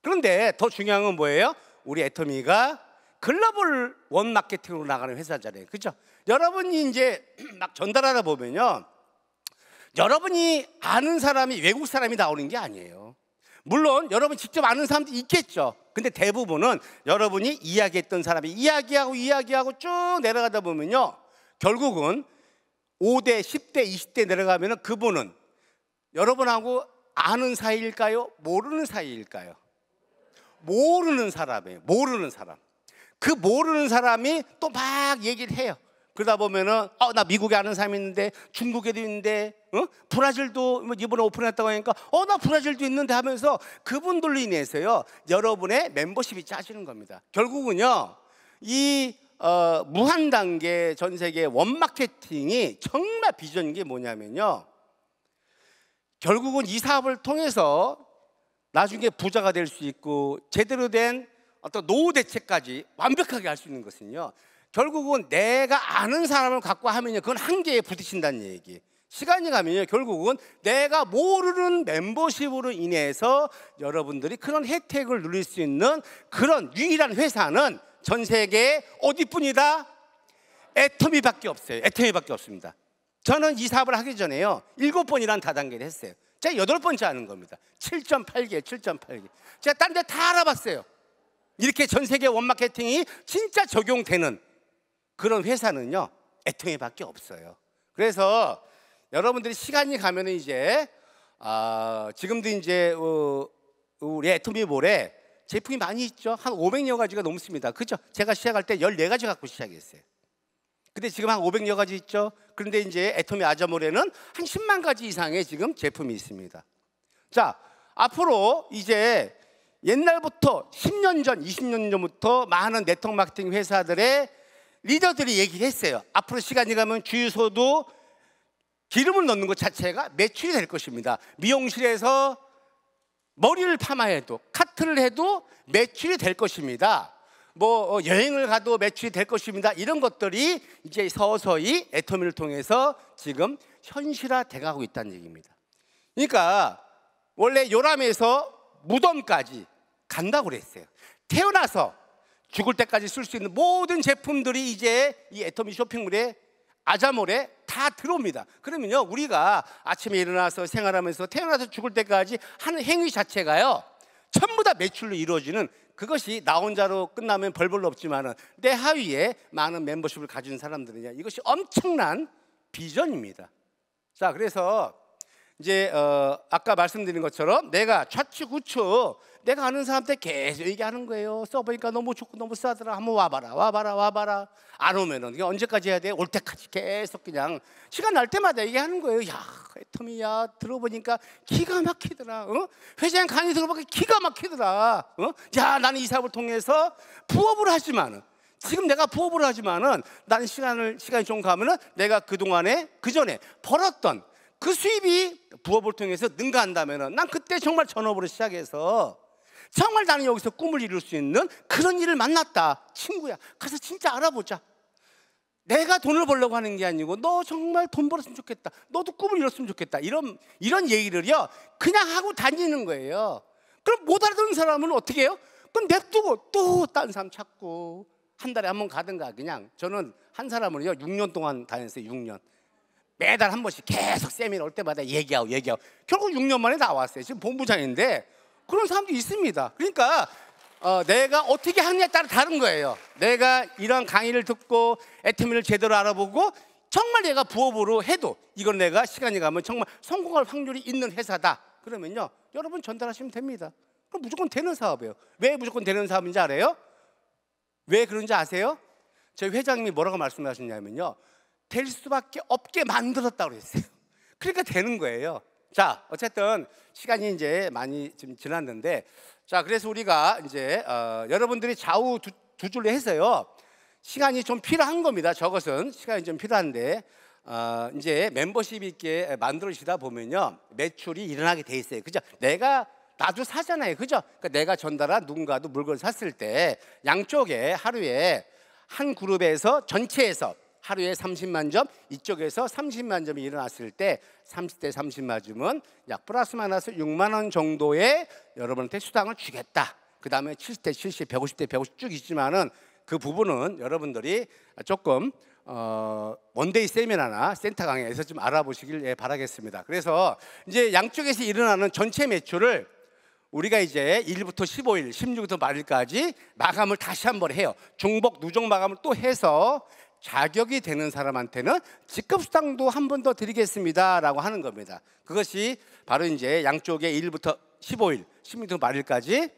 그런데 더 중요한 건 뭐예요? 우리 애터미가 글로벌 원 마케팅으로 나가는 회사잖아요. 그죠? 여러분이 이제 막 전달하다 보면요. 여러분이 아는 사람이 외국 사람이 나오는 게 아니에요. 물론 여러분 직접 아는 사람도 있겠죠. 근데 대부분은 여러분이 이야기했던 사람이 이야기하고 이야기하고 쭉 내려가다 보면요. 결국은 5대, 10대, 20대 내려가면 그분은 여러분하고 아는 사이일까요? 모르는 사이일까요? 모르는 사람이에요. 모르는 사람. 그 모르는 사람이 또 막 얘기를 해요. 그러다 보면은 어, 나 미국에 아는 사람이 있는데 중국에도 있는데 어? 브라질도 뭐 이번에 오픈했다고 하니까 어 나 브라질도 있는데 하면서 그분들로 인해서요 여러분의 멤버십이 짜지는 겁니다. 결국은요 이 어, 무한 단계 전 세계 원 마케팅이 정말 비전인 게 뭐냐면요 결국은 이 사업을 통해서 나중에 부자가 될 수 있고 제대로 된 어떤 노후 대책까지 완벽하게 할 수 있는 것은요 결국은 내가 아는 사람을 갖고 하면 그건 한계에 부딪힌다는 얘기. 시간이 가면요. 결국은 내가 모르는 멤버십으로 인해서 여러분들이 그런 혜택을 누릴 수 있는 그런 유일한 회사는 전 세계 어디뿐이다? 애터미밖에 없어요. 애터미밖에 없습니다. 저는 이 사업을 하기 전에요. 일곱 번이란 다단계를 했어요. 제가 여덟 번째 하는 겁니다. 7.8개, 7.8개. 제가 딴 데 다 알아봤어요. 이렇게 전 세계 원마케팅이 진짜 적용되는 그런 회사는요 애통해밖에 없어요. 그래서 여러분들이 시간이 가면은 이제 아, 지금도 이제 어, 우리 애통이볼래 제품이 많이 있죠. 한 500여 가지가 넘습니다. 그죠? 제가 시작할 때 14가지 갖고 시작했어요. 근데 지금 한 500여 가지 있죠. 그런데 이제 애토미 아자몰에는 한 10만 가지 이상의 지금 제품이 있습니다. 자, 앞으로 이제 옛날부터 10년 전, 20년 전부터 많은 네트워크 마케팅 회사들의 리더들이 얘기를 했어요. 앞으로 시간이 가면 주유소도 기름을 넣는 것 자체가 매출이 될 것입니다. 미용실에서 머리를 파마해도 카트를 해도 매출이 될 것입니다. 뭐 어, 여행을 가도 매출이 될 것입니다. 이런 것들이 이제 서서히 애터미를 통해서 지금 현실화돼 가고 있다는 얘기입니다. 그러니까 원래 요람에서 무덤까지 간다고 그랬어요. 태어나서 죽을 때까지 쓸 수 있는 모든 제품들이 이제 이 애터미 쇼핑몰에 아자몰에 다 들어옵니다. 그러면요, 우리가 아침에 일어나서 생활하면서 태어나서 죽을 때까지 하는 행위 자체가요, 전부 다 매출로 이루어지는 그것이 나 혼자로 끝나면 벌벌 없지만은 내 하위에 많은 멤버십을 가진 사람들이냐 이것이 엄청난 비전입니다. 자, 그래서 이제 어, 아까 말씀드린 것처럼 내가 좌측 우측 내가 아는 사람한테 계속 얘기하는 거예요. 써보니까 너무 좋고 너무 싸더라. 한번 와봐라, 와봐라, 와봐라. 안 오면은 언제까지 해야 돼? 올 때까지 계속 그냥 시간 날 때마다 얘기하는 거예요. 야, 그 애터미야 들어보니까 기가 막히더라. 어? 회장 강의 들어보니까 기가 막히더라. 어? 야, 나는 이 사업을 통해서 부업을 하지만은 지금 내가 부업을 하지만은 나는 시간을 시간이 좀 가면은 내가 그 동안에 그 전에 벌었던 그 수입이 부업을 통해서 능가한다면 난 그때 정말 전업으로 시작해서 정말 나는 여기서 꿈을 이룰 수 있는 그런 일을 만났다. 친구야. 가서 진짜 알아보자. 내가 돈을 벌려고 하는 게 아니고 너 정말 돈 벌었으면 좋겠다. 너도 꿈을 이뤘으면 좋겠다. 이런 이런 얘기를요. 그냥 하고 다니는 거예요. 그럼 못 알아듣는 사람은 어떻게 해요? 그럼 냅두고 또 다른 사람 찾고 한 달에 한 번 가든가 그냥 저는 한사람을요 6년 동안 다녔어요. 6년. 매달 한 번씩 계속 세미나 올 때마다 얘기하고 얘기하고 결국 6년 만에 나왔어요. 지금 본부장인데 그런 사람도 있습니다. 그러니까 어, 내가 어떻게 하느냐에 따라 다른 거예요. 내가 이런 강의를 듣고 애터미를 제대로 알아보고 정말 내가 부업으로 해도 이걸 내가 시간이 가면 정말 성공할 확률이 있는 회사다. 그러면요. 여러분 전달하시면 됩니다. 그럼 무조건 되는 사업이에요. 왜 무조건 되는 사업인지 알아요? 왜 그런지 아세요? 저희 회장님이 뭐라고 말씀하셨냐면요. 될 수밖에 없게 만들었다고 그랬어요. 그러니까 되는 거예요. 자, 어쨌든 시간이 이제 많이 지금 지났는데, 자, 그래서 우리가 이제 어, 여러분들이 좌우 두, 두 줄로 해서요. 시간이 좀 필요한 겁니다. 저것은 시간이 좀 필요한데 어, 이제 멤버십 있게 만들어지다 보면요 매출이 일어나게 돼 있어요. 그죠? 내가 나도 사잖아요. 그죠? 그러니까 내가 전달한 누군가도 물건을 샀을 때 양쪽에 하루에 한 그룹에서 전체에서 하루에 30만 점, 이쪽에서 30만 점이 일어났을 때 30대 30만 점은 약 플러스 마이너스 6만 원 정도의 여러분한테 수당을 주겠다. 그 다음에 70대 70, 150대 150쭉 있지만은 그 부분은 여러분들이 조금 어, 원데이 세미나나 센터 강의에서 좀 알아보시길 바라겠습니다. 그래서 이제 양쪽에서 일어나는 전체 매출을 우리가 이제 1부터 15일, 16부터 말일까지 마감을 다시 한번 해요. 중복 누적 마감을 또 해서 자격이 되는 사람한테는 직급수당도 한 번 더 드리겠습니다라고 하는 겁니다. 그것이 바로 이제 양쪽에 1부터 15일, 16일 말일까지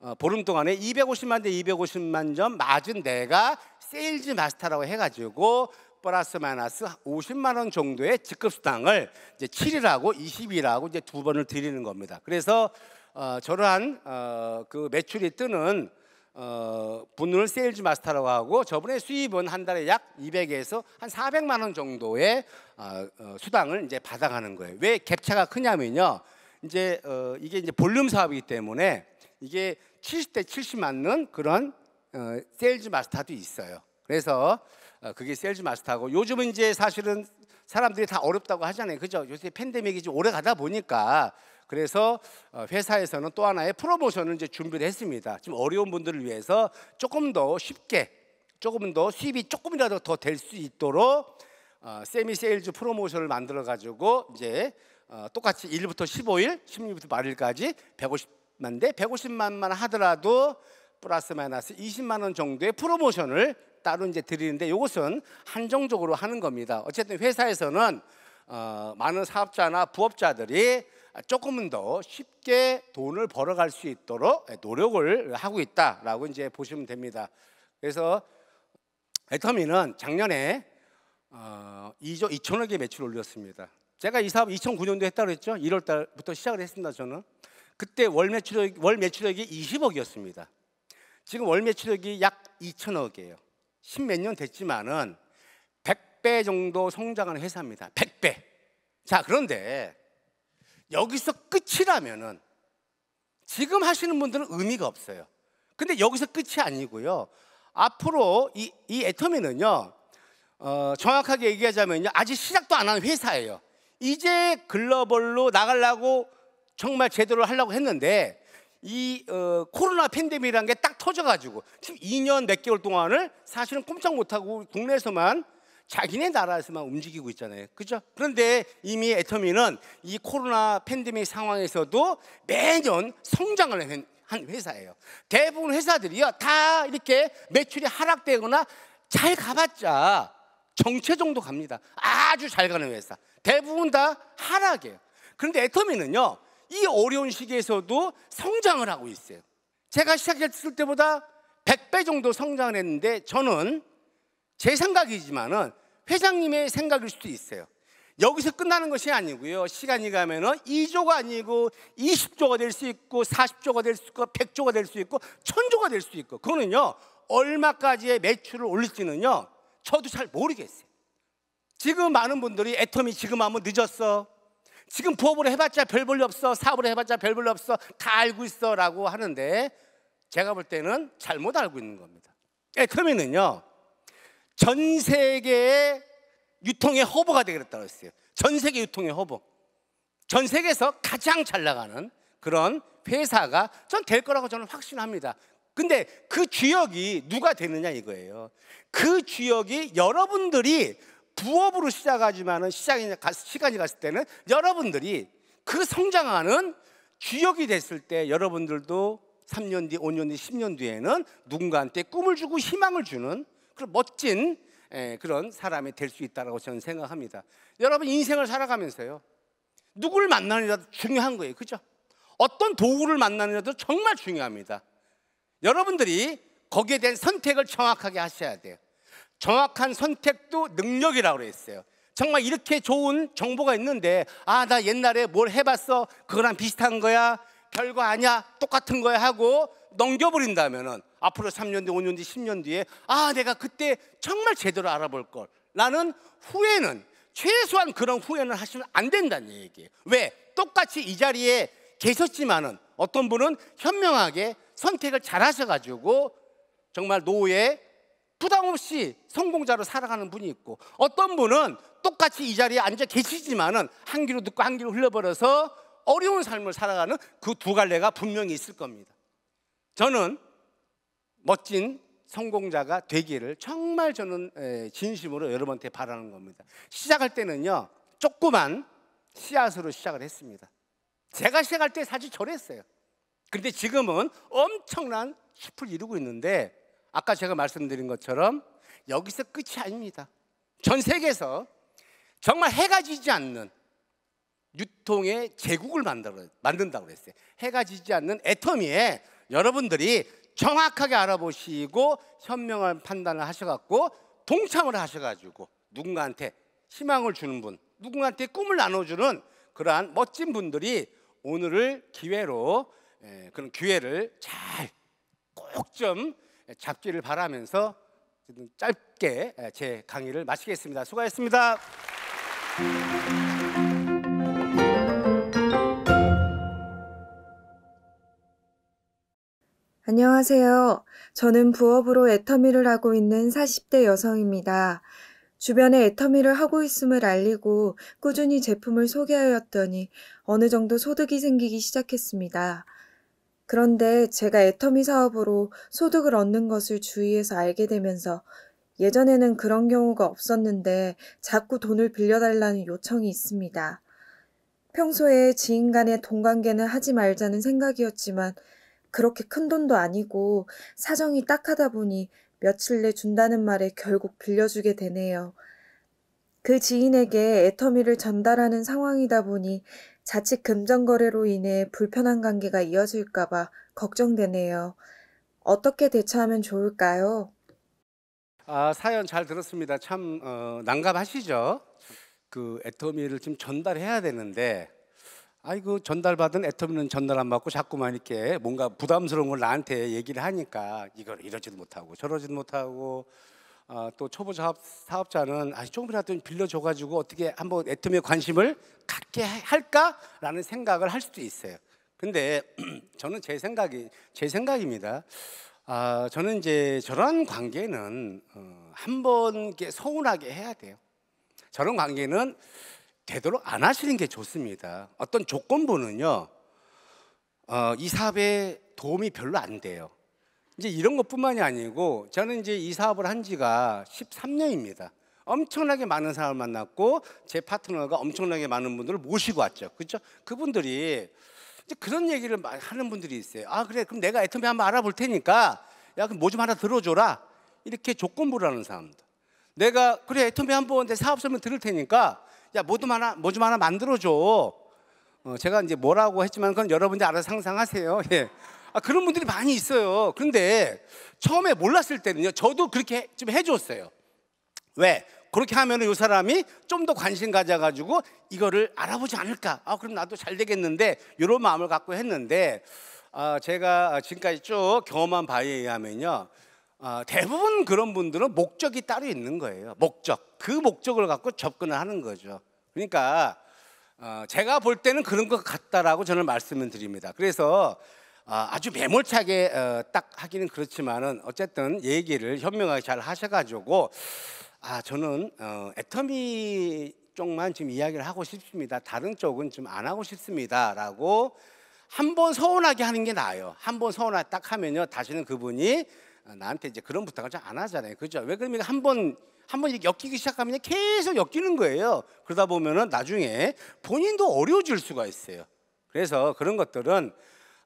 어, 보름 동안에 250만 대 250만 점 맞은 내가 세일즈 마스터라고 해가지고 플러스 마이너스 50만 원 정도의 직급 수당을 이제 7일하고 20일하고 이제 두 번을 드리는 겁니다. 그래서 어, 저러한 어, 그 매출이 뜨는 어, 분을 세일즈 마스터라고 하고 저분의 수입은 한 달에 약 200에서 한 400만 원 정도의 어, 어, 수당을 이제 받아가는 거예요. 왜 갭차가 크냐면요. 이제 어, 이게 이제 볼륨 사업이기 때문에 이게 70대 70 맞는 그런 어, 세일즈 마스터도 있어요. 그래서 어, 그게 세일즈 마스터고 요즘은 이제 사실은 사람들이 다 어렵다고 하잖아요. 그죠? 요새 팬데믹이 좀 오래 가다 보니까 그래서 어, 회사에서는 또 하나의 프로모션을 이제 준비를 했습니다. 지금 어려운 분들을 위해서 조금 더 쉽게 조금 더 수입이 조금이라도 더 될 수 있도록 어, 세미 세일즈 프로모션을 만들어 가지고 이제 어, 똑같이 1일부터 15일, 16일부터 말일까지 150만 대 150만만 하더라도 플러스 마이너스 20만 원 정도의 프로모션을 따로 이제 드리는데 이것은 한정적으로 하는 겁니다. 어쨌든 회사에서는 어, 많은 사업자나 부업자들이 아, 조금은 더 쉽게 돈을 벌어갈 수 있도록 예, 노력을 하고 있다라고 이제 보시면 됩니다. 그래서 애터미는 작년에 2조 어, 2천억의 매출 을 올렸습니다. 제가 이 사업 2009년도 했다고 했죠. 1월 달부터 시작을 했습니다. 저는 그때 월 매출액 월 매출액이 20억이었습니다. 지금 월 매출액이 약 2천억이에요. 1 0 몇 년 됐지만은 100배 정도 성장한 회사입니다. 100배. 자, 그런데 여기서 끝이라면은 지금 하시는 분들은 의미가 없어요. 근데 여기서 끝이 아니고요. 앞으로 이, 이 애터미는요, 어, 정확하게 얘기하자면요. 아직 시작도 안 한 회사예요. 이제 글로벌로 나가려고 정말 제대로 하려고 했는데 이 어, 코로나 팬데믹이라는 게 딱 터져가지고 지금 2년 몇 개월 동안을 사실은 꼼짝 못하고 국내에서만 자기네 나라에서만 움직이고 있잖아요. 그죠? 그런데 이미 애터미는 이 코로나 팬데믹 상황에서도 매년 성장을 한 회사예요. 대부분 회사들이요. 다 이렇게 매출이 하락되거나 잘 가봤자 정체 정도 갑니다. 아주 잘 가는 회사. 대부분 다 하락이에요. 그런데 애터미는요. 이 어려운 시기에서도 성장을 하고 있어요. 제가 시작했을 때보다 100배 정도 성장을 했는데 저는 제 생각이지만은 회장님의 생각일 수도 있어요. 여기서 끝나는 것이 아니고요. 시간이 가면은 2조가 아니고 20조가 될 수 있고 40조가 될 수 있고 100조가 될 수 있고 1000조가 될 수 있고 그거는요. 얼마까지의 매출을 올릴지는요. 저도 잘 모르겠어요. 지금 많은 분들이 애터미 지금 하면 늦었어. 지금 부업을 해봤자 별볼일 없어. 사업을 해봤자 별볼일 없어. 다 알고 있어. 라고 하는데 제가 볼 때는 잘못 알고 있는 겁니다. 애터미는요. 전 세계의 유통의 허브가 되겠다고 했어요. 전 세계 유통의 허브. 전 세계에서 가장 잘 나가는 그런 회사가 전 될 거라고 저는 확신합니다. 근데 그 주역이 누가 되느냐 이거예요. 그 주역이 여러분들이 부업으로 시작하지만은 시작이 시간이 갔을 때는 여러분들이 그 성장하는 주역이 됐을 때 여러분들도 3년 뒤, 5년 뒤, 10년 뒤에는 누군가한테 꿈을 주고 희망을 주는 그런 멋진 예, 그런 사람이 될 수 있다고 저는 생각합니다. 여러분 인생을 살아가면서요. 누구를 만나느냐도 중요한 거예요. 그죠? 어떤 도구를 만나느냐도 정말 중요합니다. 여러분들이 거기에 대한 선택을 정확하게 하셔야 돼요. 정확한 선택도 능력이라고 그어요 정말 이렇게 좋은 정보가 있는데 아나 옛날에 뭘 해봤어 그거랑 비슷한 거야 결과 아니야 똑같은 거야 하고 넘겨버린다면은 앞으로 3년 뒤, 5년 뒤, 10년 뒤에 아, 내가 그때 정말 제대로 알아볼 걸. 라는 후회는 최소한 그런 후회는 하시면 안 된다는 얘기예요. 왜? 똑같이 이 자리에 계셨지만은 어떤 분은 현명하게 선택을 잘 하셔가지고 정말 노후에 부담 없이 성공자로 살아가는 분이 있고 어떤 분은 똑같이 이 자리에 앉아 계시지만은 한 귀로 듣고 한 귀로 흘려버려서 어려운 삶을 살아가는 그 두 갈래가 분명히 있을 겁니다. 저는 멋진 성공자가 되기를 정말 저는 진심으로 여러분한테 바라는 겁니다. 시작할 때는요, 조그만 씨앗으로 시작을 했습니다. 제가 시작할 때 사실 저랬어요. 근데 지금은 엄청난 숲을 이루고 있는데 아까 제가 말씀드린 것처럼 여기서 끝이 아닙니다. 전 세계에서 정말 해가 지지 않는 유통의 제국을 만들어, 만든다고 그랬어요. 해가 지지 않는 애터미에 여러분들이 정확하게 알아보시고 현명한 판단을 하셔갖고 동참을 하셔가지고 누군가한테 희망을 주는 분, 누군가한테 꿈을 나눠주는 그러한 멋진 분들이 오늘을 기회로 그런 기회를 잘 꼭 좀 잡기를 바라면서 짧게 제 강의를 마치겠습니다. 수고하셨습니다. 안녕하세요. 저는 부업으로 애터미를 하고 있는 40대 여성입니다. 주변에 애터미를 하고 있음을 알리고 꾸준히 제품을 소개하였더니 어느 정도 소득이 생기기 시작했습니다. 그런데 제가 애터미 사업으로 소득을 얻는 것을 주위에서 알게 되면서 예전에는 그런 경우가 없었는데 자꾸 돈을 빌려달라는 요청이 있습니다. 평소에 지인 간의 돈 관계는 하지 말자는 생각이었지만 그렇게 큰 돈도 아니고 사정이 딱하다 보니 며칠 내 준다는 말에 결국 빌려주게 되네요. 그 지인에게 애터미를 전달하는 상황이다 보니 자칫 금전거래로 인해 불편한 관계가 이어질까봐 걱정되네요. 어떻게 대처하면 좋을까요? 아, 사연 잘 들었습니다. 참 어, 난감하시죠? 그 애터미를 지금 전달해야 되는데 아이고 그 전달받은 애터미는 전달 안 받고 자꾸만 이렇게 뭔가 부담스러운 걸 나한테 얘기를 하니까 이걸 이러지도 못하고 저러지도 못하고 어, 또 초보 사업, 사업자는 아, 조금이라도 빌려줘가지고 어떻게 한번 애터미에 관심을 갖게 할까라는 생각을 할 수도 있어요. 근데 저는 제 생각이 제 생각입니다. 아, 저는 이제 저런 관계는 어, 한번 이렇게 서운하게 해야 돼요. 저런 관계는 되도록 안 하시는 게 좋습니다. 어떤 조건부는요, 어, 이 사업에 도움이 별로 안 돼요. 이제 이런 것뿐만이 아니고 저는 이제 이 사업을 한 지가 13년입니다. 엄청나게 많은 사람을 만났고 제 파트너가 엄청나게 많은 분들을 모시고 왔죠. 그죠? 그분들이 이제 그런 얘기를 하는 분들이 있어요. 아 그래 그럼 내가 애터미 한 번 알아볼 테니까 야 그럼 뭐 좀 하나 들어줘라 이렇게 조건부라는 사람들. 내가 그래 애터미 한번 내 사업 설명 들을 테니까 야, 뭐좀 하나, 뭐좀 하나 만들어줘. 어, 제가 이제 뭐라고 했지만 그건 여러분들 알아서 상상하세요. 예. 아, 그런 분들이 많이 있어요. 그런데 처음에 몰랐을 때는요, 저도 그렇게 좀 해줬어요. 왜? 그렇게 하면 은이 사람이 좀 더 관심 가져가지고 이거를 알아보지 않을까. 아, 그럼 나도 잘 되겠는데, 이런 마음을 갖고 했는데, 아, 제가 지금까지 쭉 경험한 바에 의하면요. 어, 대부분 그런 분들은 목적이 따로 있는 거예요. 목적. 그 목적을 갖고 접근을 하는 거죠. 그러니까 어, 제가 볼 때는 그런 것 같다라고 저는 말씀을 드립니다. 그래서 어, 아주 매몰차게 어, 딱 하기는 그렇지만은 어쨌든 얘기를 현명하게 잘 하셔가지고 아 저는 어, 애터미 쪽만 지금 이야기를 하고 싶습니다. 다른 쪽은 좀 안 하고 싶습니다라고 한 번 서운하게 하는 게 나아요. 한 번 서운하게 딱 하면요 다시는 그분이 나한테 이제 그런 부탁을 잘 안 하잖아요. 그죠? 왜 그러면 한 번 한 번 이렇게 엮이기 시작하면 계속 엮이는 거예요. 그러다 보면은 나중에 본인도 어려워질 수가 있어요. 그래서 그런 것들은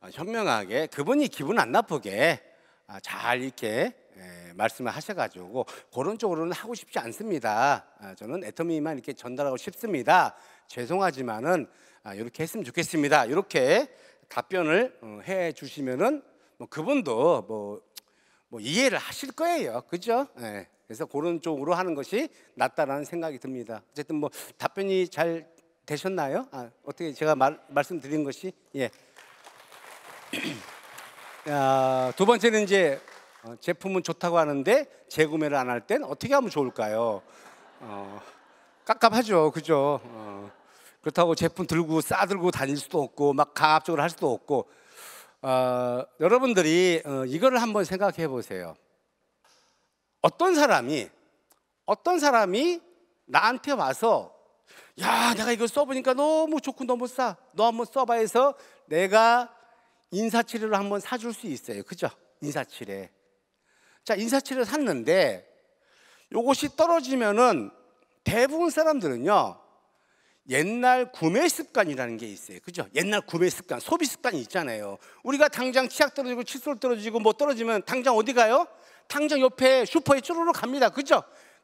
아, 현명하게 그분이 기분 안 나쁘게 아, 잘 이렇게 예, 말씀을 하셔가지고 그런 쪽으로는 하고 싶지 않습니다. 아, 저는 애터미만 이렇게 전달하고 싶습니다. 죄송하지만은 이렇게 했으면 좋겠습니다. 이렇게 답변을 어, 해 주시면은 뭐 그분도 뭐뭐 이해를 하실 거예요. 그죠? 네. 그래서 그런 쪽으로 하는 것이 낫다라는 생각이 듭니다. 어쨌든 뭐 답변이 잘 되셨나요? 아, 어떻게 제가 말, 말씀드린 것이 예. 아, 두 번째는 이제 어, 제품은 좋다고 하는데 재구매를 안 할 땐 어떻게 하면 좋을까요? 어, 깝깝하죠, 그죠? 어, 그렇다고 제품 들고 싸들고 다닐 수도 없고 막가압적으로할 수도 없고 어, 여러분들이 어, 이거를 한번 생각해 보세요. 어떤 사람이 어떤 사람이 나한테 와서 야 내가 이걸 써보니까 너무 좋고 너무 싸. 너 한번 써봐 해서 내가 인사치료를 한번 사줄 수 있어요. 그죠? 인사치레. 자 인사치레 샀는데 요것이 떨어지면은 대부분 사람들은요 옛날 구매 습관이라는 게 있어요. 그죠? 옛날 구매 습관, 소비 습관이 있잖아요. 우리가 당장 치약 떨어지고 칫솔 떨어지고 뭐 떨어지면 당장 어디 가요? 당장 옆에 슈퍼에 쭈르르 갑니다. 그죠?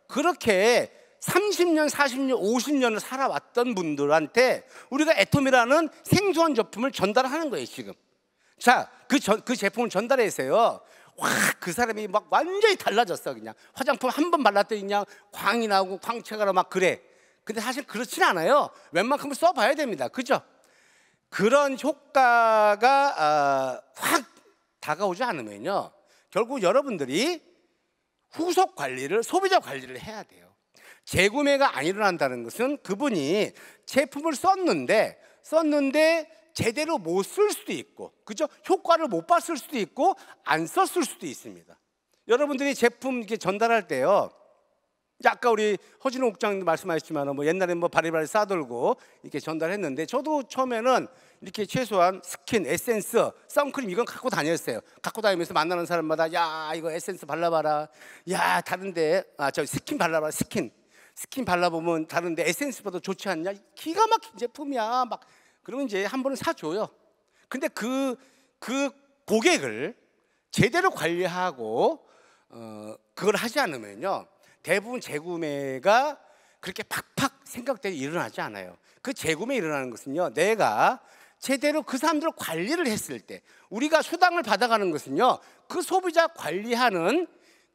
그렇게 30년, 40년, 50년을 살아왔던 분들한테 우리가 애톰이라는 생소한 제품을 전달하는 거예요, 지금. 자, 그, 저, 그 제품을 전달해서요. 와, 그 사람이 막 완전히 달라졌어, 그냥. 화장품 한 번 발랐더니 그냥 광이 나고 광채가 막 그래. 근데 사실 그렇진 않아요. 웬만큼 써봐야 됩니다. 그죠? 그런 효과가 어, 확 다가오지 않으면요. 결국 여러분들이 후속 관리를, 소비자 관리를 해야 돼요. 재구매가 안 일어난다는 것은 그분이 제품을 썼는데, 썼는데 제대로 못 쓸 수도 있고, 그죠? 효과를 못 봤을 수도 있고, 안 썼을 수도 있습니다. 여러분들이 제품 이렇게 전달할 때요. 아까 우리 허진호 국장님도 말씀하셨지만 뭐 옛날에 뭐 바리바리 싸돌고 이렇게 전달했는데 저도 처음에는 이렇게 최소한 스킨, 에센스, 선크림 이건 갖고 다녔어요. 갖고 다니면서 만나는 사람마다 야 이거 에센스 발라봐라. 야 다른데 아저 스킨 발라봐 라 스킨. 스킨 발라보면 다른데 에센스보다 좋지 않냐? 기가 막힌 제품이야. 막 그러면 이제 한 번은 사줘요. 근데 그그 그 고객을 제대로 관리하고 어, 그걸 하지 않으면요. 대부분 재구매가 그렇게 팍팍 생각되게 일어나지 않아요. 그 재구매 일어나는 것은요, 내가 제대로 그 사람들을 관리를 했을 때, 우리가 수당을 받아가는 것은요, 그 소비자 관리하는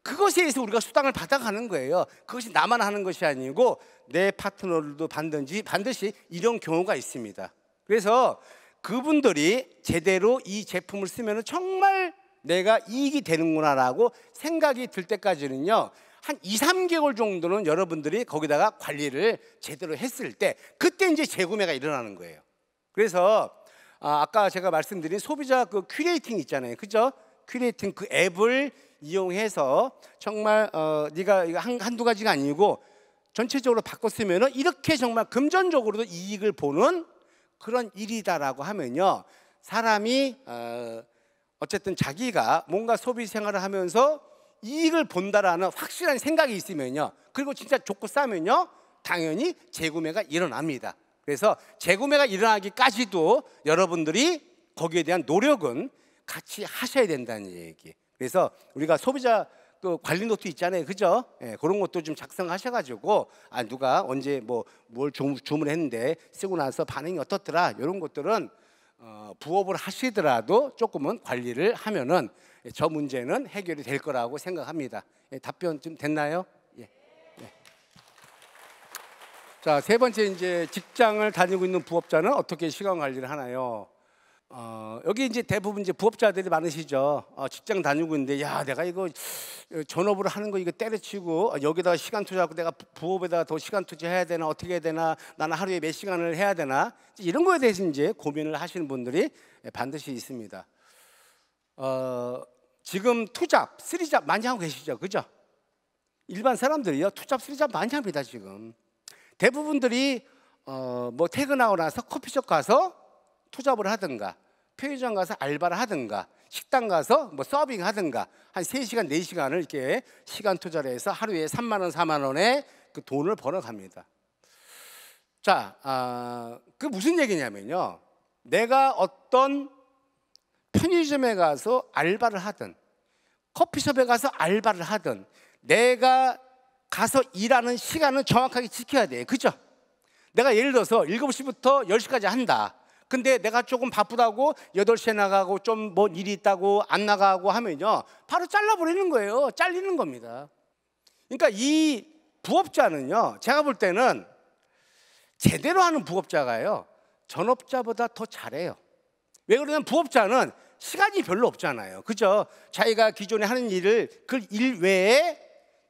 그것에 의해서 우리가 수당을 받아가는 거예요. 그것이 나만 하는 것이 아니고 내 파트너들도 반드지 반드시 이런 경우가 있습니다. 그래서 그분들이 제대로 이 제품을 쓰면 정말 내가 이익이 되는구나라고 생각이 들 때까지는요. 한 2, 3개월 정도는 여러분들이 거기다가 관리를 제대로 했을 때 그때 이제 재구매가 일어나는 거예요. 그래서 아, 아까 제가 말씀드린 소비자 그 큐레이팅 있잖아요. 그죠? 큐레이팅 그 앱을 이용해서 정말 어, 네가 이거 한, 한두 가지가 아니고 전체적으로 바꿨으면 이렇게 정말 금전적으로도 이익을 보는 그런 일이다라고 하면요. 사람이 어, 어쨌든 자기가 뭔가 소비 생활을 하면서 이익을 본다라는 확실한 생각이 있으면요. 그리고 진짜 좋고 싸면요. 당연히 재구매가 일어납니다. 그래서 재구매가 일어나기까지도 여러분들이 거기에 대한 노력은 같이 하셔야 된다는 얘기. 그래서 우리가 소비자 또 그 관리 노트 있잖아요, 그죠? 예, 그런 것도 좀 작성하셔가지고 아 누가 언제 뭐 뭘 주문했는데 을 쓰고 나서 반응이 어떻더라 이런 것들은 어, 부업을 하시더라도 조금은 관리를 하면은 저 문제는 해결이 될 거라고 생각합니다. 예, 답변 좀 됐나요? 예. 예. 자, 세 번째 이제 직장을 다니고 있는 부업자는 어떻게 시간 관리를 하나요? 어, 여기 이제 대부분 이제 부업자들이 많으시죠. 어, 직장 다니고 있는데, 야, 내가 이거 어, 전업으로 하는 거 이거 때려치고 어, 여기다가 시간 투자하고 내가 부업에다 더 시간 투자해야 되나 어떻게 해야 되나 나는 하루에 몇 시간을 해야 되나 이런 거에 대해서 이제 고민을 하시는 분들이 예, 반드시 있습니다. 어, 지금 투잡, 쓰리잡 많이 하고 계시죠? 그죠? 일반 사람들이요. 투잡, 쓰리잡 많이 합니다, 지금. 대부분들이 어, 뭐 퇴근하고 나서 커피숍 가서 투잡을 하든가 편의점 가서 알바를 하든가 식당 가서 뭐 서빙 하든가 한 3시간, 4시간을 이렇게 시간 투자를 해서 하루에 3만 원, 4만 원의 그 돈을 벌어갑니다. 자, 아, 그 무슨 얘기냐면요. 내가 어떤 편의점에 가서 알바를 하든 커피숍에 가서 알바를 하든 내가 가서 일하는 시간은 정확하게 지켜야 돼. 그죠? 내가 예를 들어서 7시부터 10시까지 한다. 근데 내가 조금 바쁘다고 8시에 나가고 좀 뭐 일이 있다고 안 나가고 하면요. 바로 잘라버리는 거예요. 잘리는 겁니다. 그러니까 이 부업자는요. 제가 볼 때는 제대로 하는 부업자가요. 전업자보다 더 잘해요. 왜 그러냐면 부업자는 시간이 별로 없잖아요. 그죠? 자기가 기존에 하는 일을 그 일 외에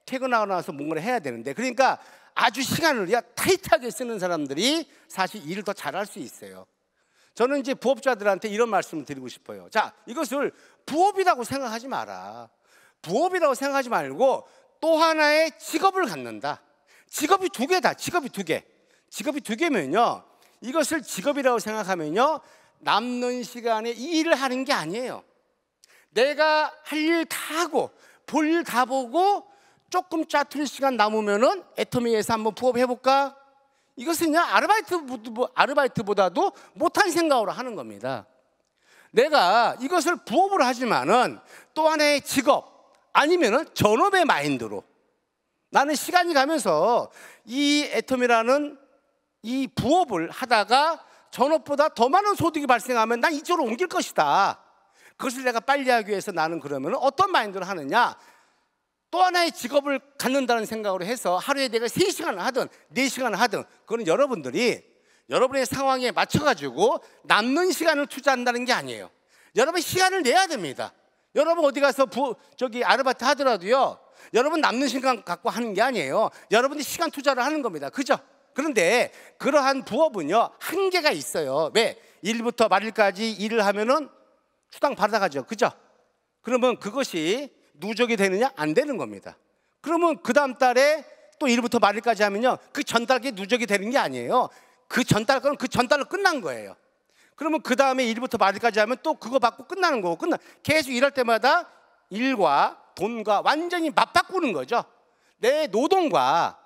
퇴근하고 나서 뭔가를 해야 되는데 그러니까 아주 시간을 타이트하게 쓰는 사람들이 사실 일을 더 잘할 수 있어요. 저는 이제 부업자들한테 이런 말씀을 드리고 싶어요. 자, 이것을 부업이라고 생각하지 마라. 부업이라고 생각하지 말고 또 하나의 직업을 갖는다. 직업이 두 개다. 직업이 두 개. 직업이 두 개면요. 이것을 직업이라고 생각하면요. 남는 시간에 이 일을 하는 게 아니에요. 내가 할 일 다 하고 볼 일 다 보고 조금 짜투리 시간 남으면은 애터미에서 한번 부업해 볼까? 이것은 그냥 아르바이트, 아르바이트보다도 못한 생각으로 하는 겁니다. 내가 이것을 부업으로 하지만은 또 하나의 직업 아니면은 전업의 마인드로 나는 시간이 가면서 이애터미라는이 부업을 하다가 전업보다 더 많은 소득이 발생하면 난 이쪽으로 옮길 것이다. 그것을 내가 빨리 하기 위해서 나는 그러면 어떤 마인드를 하느냐? 또 하나의 직업을 갖는다는 생각으로 해서 하루에 내가 3시간을 하든 4시간을 하든 그건 여러분들이 여러분의 상황에 맞춰가지고 남는 시간을 투자한다는 게 아니에요. 여러분 시간을 내야 됩니다. 여러분 어디 가서 부, 저기 아르바이트 하더라도요. 여러분 남는 시간 갖고 하는 게 아니에요. 여러분이 시간 투자를 하는 겁니다. 그죠? 그런데 그러한 부업은요 한계가 있어요. 왜? 일부터 말일까지 일을 하면은 수당 받아가죠. 그죠? 그러면 그것이 누적이 되느냐? 안 되는 겁니다. 그러면 그 다음 달에 또 일부터 말일까지 하면요. 그 전달기 누적이 되는 게 아니에요. 그 전달 건그 전달로 끝난 거예요. 그러면 그 다음에 일부터 말일까지 하면 또 그거 받고 끝나는 거고 끝나 계속 일할 때마다 일과 돈과 완전히 맞바꾸는 거죠. 내 노동과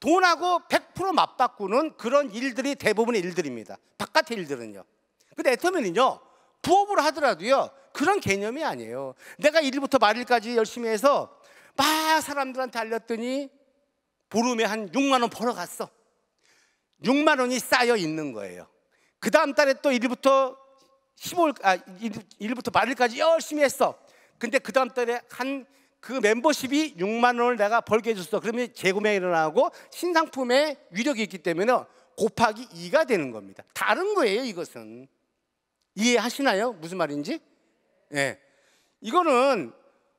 돈하고 100% 맞바꾸는 그런 일들이 대부분의 일들입니다. 바깥의 일들은요. 근데 애터미은요 부업을 하더라도요. 그런 개념이 아니에요. 내가 1일부터 말일까지 열심히 해서 막 사람들한테 알렸더니 보름에 한 6만 원 벌어갔어. 6만 원이 쌓여 있는 거예요. 그 다음 달에 또 1일부터 15일, 아, 1일부터 말일까지 열심히 했어. 근데 그 다음 달에 한그 멤버십이 6만 원을 내가 벌게 해줬어. 그러면 재구매가 일어나고 신상품의 위력이 있기 때문에 곱하기 2가 되는 겁니다. 다른 거예요, 이것은. 이해하시나요? 무슨 말인지? 예. 네. 이거는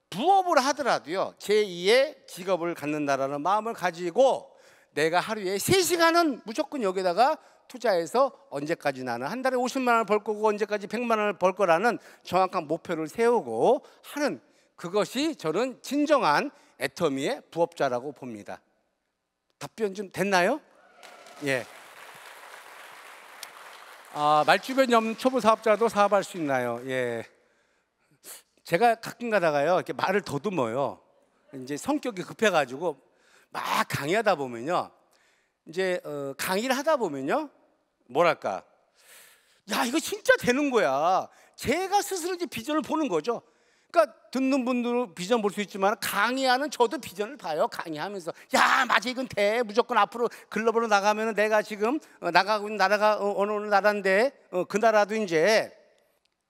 부업을 하더라도요, 제2의 직업을 갖는다라는 마음을 가지고 내가 하루에 3시간은 무조건 여기다가 투자해서 언제까지 나는 한 달에 50만 원을 벌 거고 언제까지 100만 원을 벌 거라는 정확한 목표를 세우고 하는 그것이 저는 진정한 애터미의 부업자라고 봅니다. 답변 좀 됐나요? 예. 아, 말주변 염 초보 사업자도 사업할 수 있나요? 예. 제가 가끔 가다가요, 이렇게 말을 더듬어요. 이제 성격이 급해가지고 막 강의하다 보면요. 이제 어, 강의를 하다 보면요. 뭐랄까. 야, 이거 진짜 되는 거야. 제가 스스로 이제 비전을 보는 거죠. 그러니까 듣는 분들은 비전 볼 수 있지만 강의하는 저도 비전을 봐요. 강의하면서 야 맞아 이건 돼 무조건 앞으로 글로벌로 나가면 내가 지금 어, 나가고 있는 나라가 어, 어느 나라인데 어, 그 나라도 이제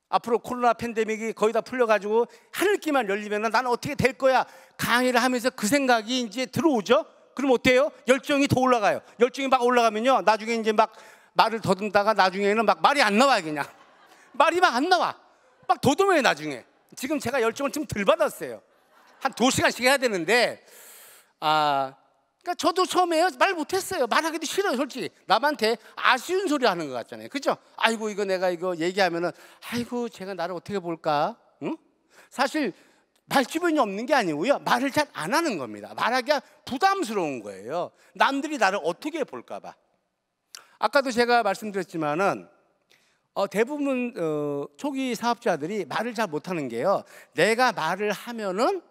앞으로 코로나 팬데믹이 거의 다 풀려가지고 하늘길만 열리면 나는 어떻게 될 거야 강의를 하면서 그 생각이 이제 들어오죠. 그럼 어때요? 열정이 더 올라가요. 열정이 막 올라가면요 나중에 이제 막 말을 더듬다가 나중에는 막 말이 안 나와요 그냥 말이 막 안 나와 막 더듬어요 나중에 지금 제가 열정을 좀 덜 받았어요. 한 두 시간씩 해야 되는데, 아, 그러니까 저도 처음에 말 못했어요. 말하기도 싫어요, 솔직히. 남한테 아쉬운 소리 하는 것 같잖아요. 그죠? 아이고, 이거 내가 이거 얘기하면은, 아이고, 제가 나를 어떻게 볼까? 응? 사실, 말주변이 없는 게 아니고요. 말을 잘 안 하는 겁니다. 말하기가 부담스러운 거예요. 남들이 나를 어떻게 볼까봐. 아까도 제가 말씀드렸지만은, 어, 대부분 어, 초기 사업자들이 말을 잘 못하는 게요. 내가 말을 하면은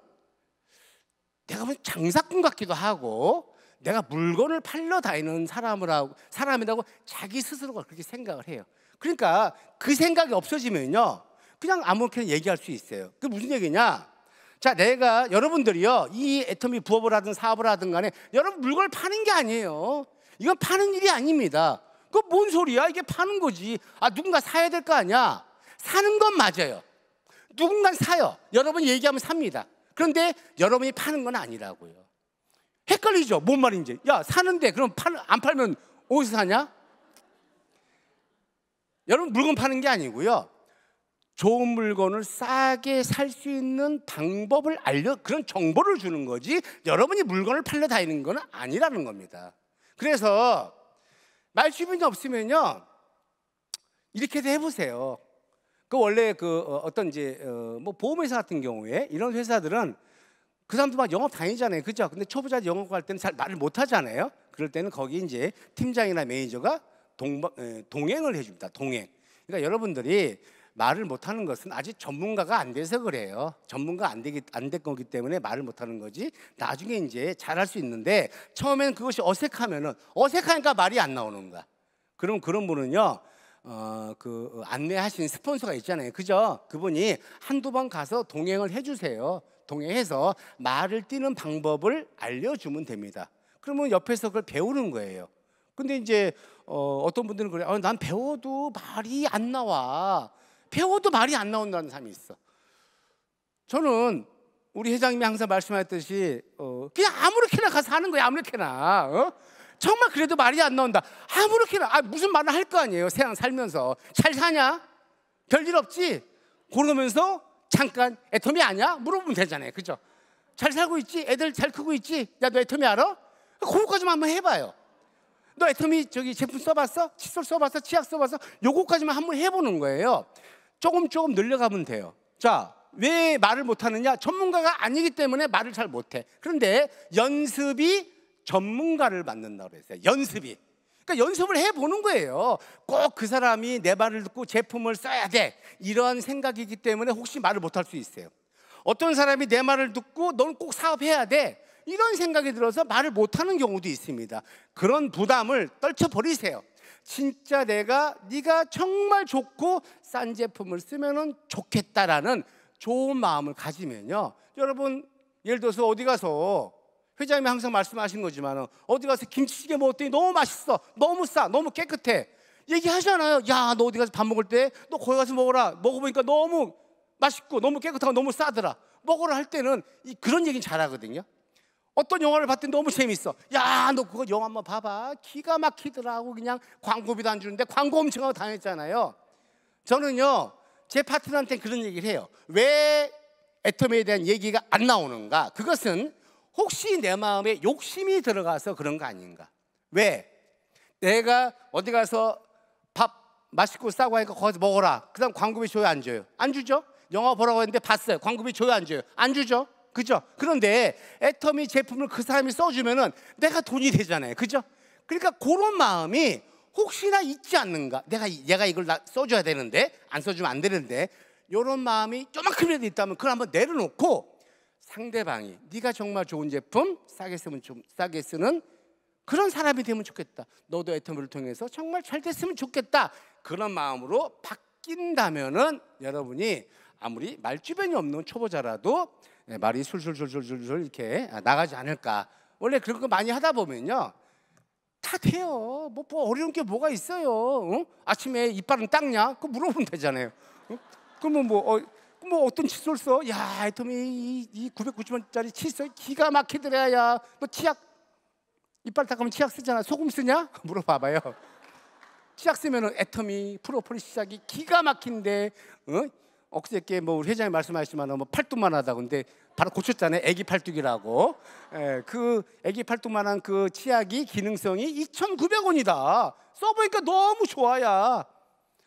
내가 무슨 장사꾼 같기도 하고 내가 물건을 팔러 다니는 사람이라고 사람이라고 자기 스스로가 그렇게 생각을 해요. 그러니까 그 생각이 없어지면요. 그냥 아무렇게나 얘기할 수 있어요. 그 무슨 얘기냐? 자, 내가 여러분들이요. 이 애터미 부업을 하든 사업을 하든 간에 여러분 물건을 파는 게 아니에요. 이건 파는 일이 아닙니다. 그거 뭔 소리야? 이게 파는 거지. 아, 누군가 사야 될 거 아니야? 사는 건 맞아요. 누군가 사요. 여러분 얘기하면 삽니다. 그런데 여러분이 파는 건 아니라고요. 헷갈리죠? 뭔 말인지. 야, 사는데 그럼 팔, 안 팔면 어디서 사냐? 여러분 물건 파는 게 아니고요. 좋은 물건을 싸게 살 수 있는 방법을 알려 그런 정보를 주는 거지 여러분이 물건을 팔러 다니는 건 아니라는 겁니다. 그래서 말 주변이 없으면요 이렇게 해 해보세요. 그 원래 그 어, 어떤 이제 어, 뭐 보험회사 같은 경우에 이런 회사들은 그 사람도 막 영업 다니잖아요, 그죠? 근데 초보자 영업할 때는 잘 말을 못 하잖아요. 그럴 때는 거기 이제 팀장이나 매니저가 동, 예, 동행을 해줍니다. 동행. 그러니까 여러분들이 말을 못하는 것은 아직 전문가가 안 돼서 그래요. 전문가 안 되기 안될 거기 때문에 말을 못하는 거지. 나중에 이제 잘할 수 있는데 처음에는 그것이 어색하면은 어색하니까 말이 안 나오는 거야. 그럼 그런 분은요. 어, 그 안내하신 스폰서가 있잖아요. 그죠? 그분이 한두 번 가서 동행을 해주세요. 동행해서 말을 뛰는 방법을 알려주면 됩니다. 그러면 옆에서 그걸 배우는 거예요. 근데 이제 어, 어떤 분들은 그래, 어, 아, 난 배워도 말이 안 나와. 배워도 말이 안 나온다는 사람이 있어. 저는 우리 회장님이 항상 말씀하셨듯이 어, 그냥 아무렇게나 가서 하는 거야 아무렇게나 어? 정말 그래도 말이 안 나온다 아무렇게나 아, 무슨 말을 할 거 아니에요 세상 살면서 잘 사냐 별일 없지 그러면서 잠깐 애터미 아니야 물어보면 되잖아요 그죠 잘 살고 있지 애들 잘 크고 있지 야 너 애터미 알아 그거까지만 한번 해봐요 너 애터미 저기 제품 써봤어 칫솔 써봤어 치약 써봤어 요거까지만 한번 해보는 거예요 조금 조금 늘려가면 돼요. 자, 왜 말을 못하느냐? 전문가가 아니기 때문에 말을 잘 못해. 그런데 연습이 전문가를 만든다고 그랬어요. 연습이. 그러니까 연습을 해보는 거예요. 꼭 그 사람이 내 말을 듣고 제품을 써야 돼. 이러한 생각이기 때문에 혹시 말을 못 할 수 있어요. 어떤 사람이 내 말을 듣고 넌 꼭 사업해야 돼. 이런 생각이 들어서 말을 못하는 경우도 있습니다. 그런 부담을 떨쳐버리세요. 진짜 내가 네가 정말 좋고 싼 제품을 쓰면은 좋겠다라는 좋은 마음을 가지면요. 여러분 예를 들어서 어디 가서 회장님이 항상 말씀하신 거지만 어디 가서 김치찌개 먹었더니 너무 맛있어. 너무 싸. 너무 깨끗해. 얘기하잖아요. 야, 너 어디 가서 밥 먹을 때 너 거기 가서 먹어라. 먹어보니까 너무 맛있고 너무 깨끗하고 너무 싸더라. 먹으라 할 때는 그런 얘기 는 잘하거든요. 어떤 영화를 봤더니 너무 재밌어. 야, 너 그거 영화 한번 봐봐. 기가 막히더라고. 그냥 광고비도 안 주는데 광고 엄청 하고 다녔잖아요. 저는요, 제 파트너한테 그런 얘기를 해요. 왜 애터미에 대한 얘기가 안 나오는가? 그것은 혹시 내 마음에 욕심이 들어가서 그런 거 아닌가? 왜? 내가 어디 가서 밥 맛있고 싸고 하니까 거기서 먹어라. 그 다음 광고비 줘요, 안 줘요? 안 주죠? 영화 보라고 했는데 봤어요. 광고비 줘요, 안 줘요? 안 주죠? 그죠? 그런데 애터미 제품을 그 사람이 써주면은 내가 돈이 되잖아요. 그죠? 그러니까 그런 마음이 혹시나 있지 않는가? 내가 얘가 이걸 써줘야 되는데 안 써주면 안 되는데 이런 마음이 조만큼이라도 있다면 그걸 한번 내려놓고 상대방이 네가 정말 좋은 제품 싸게 쓰면 좀 싸게 쓰는 그런 사람이 되면 좋겠다. 너도 애터미를 통해서 정말 잘 됐으면 좋겠다. 그런 마음으로 바뀐다면은 여러분이 아무리 말주변이 없는 초보자라도 네, 말이 술술술술술 이렇게 아, 나가지 않을까. 원래 그런 거 많이 하다 보면요. 다 돼요. 뭐, 뭐 어려운 게 뭐가 있어요. 응? 어? 아침에 이빨은 닦냐? 그거 물어보면 되잖아요. 응? 어? 그러면 뭐, 어, 뭐 어떤 칫솔 써? 야, 이놈이 이, 이 990원짜리 칫솔 기가 막히더라. 야, 뭐 치약 이빨 닦으면 치약 쓰잖아. 소금 쓰냐? 물어봐봐요. 치약 쓰면은 애터미 프로폴리 시작이 기가 막힌데 어? 억새께 뭐 우리 회장이 말씀하시지만 뭐 팔뚝만 하다고 근데 바로 고쳤잖아요. 애기 팔뚝이라고. 에, 예, 그 애기 팔뚝만한 그 치약이 기능성이 2,900원이다. 써보니까 너무 좋아야.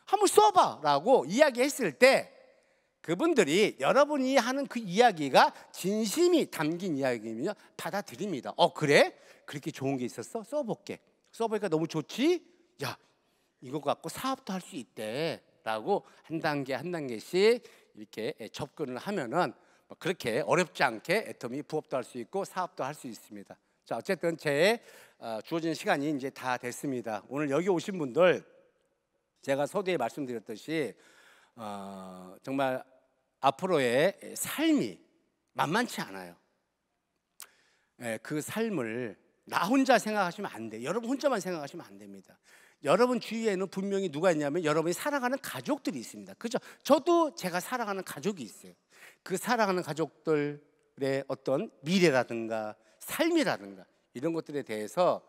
한번 써봐라고 이야기했을 때 그분들이 여러분이 하는 그 이야기가 진심이 담긴 이야기이면 받아들입니다. 어 그래? 그렇게 좋은 게 있었어? 써볼게. 써보니까 너무 좋지? 야 이거 갖고 사업도 할 수 있대. 라고 한 단계 한 단계씩 이렇게 접근을 하면은 뭐 그렇게 어렵지 않게 애텀이 부업도 할 수 있고 사업도 할 수 있습니다. 자 어쨌든 제 어, 주어진 시간이 이제 다 됐습니다. 오늘 여기 오신 분들 제가 서두에 말씀드렸듯이 어, 정말 앞으로의 삶이 만만치 않아요. 예, 그 삶을 나 혼자 생각하시면 안 돼. 여러분 혼자만 생각하시면 안 됩니다. 여러분 주위에는 분명히 누가 있냐면 여러분이 사랑하는 가족들이 있습니다. 그죠? 저도 제가 사랑하는 가족이 있어요. 그 사랑하는 가족들의 어떤 미래라든가 삶이라든가 이런 것들에 대해서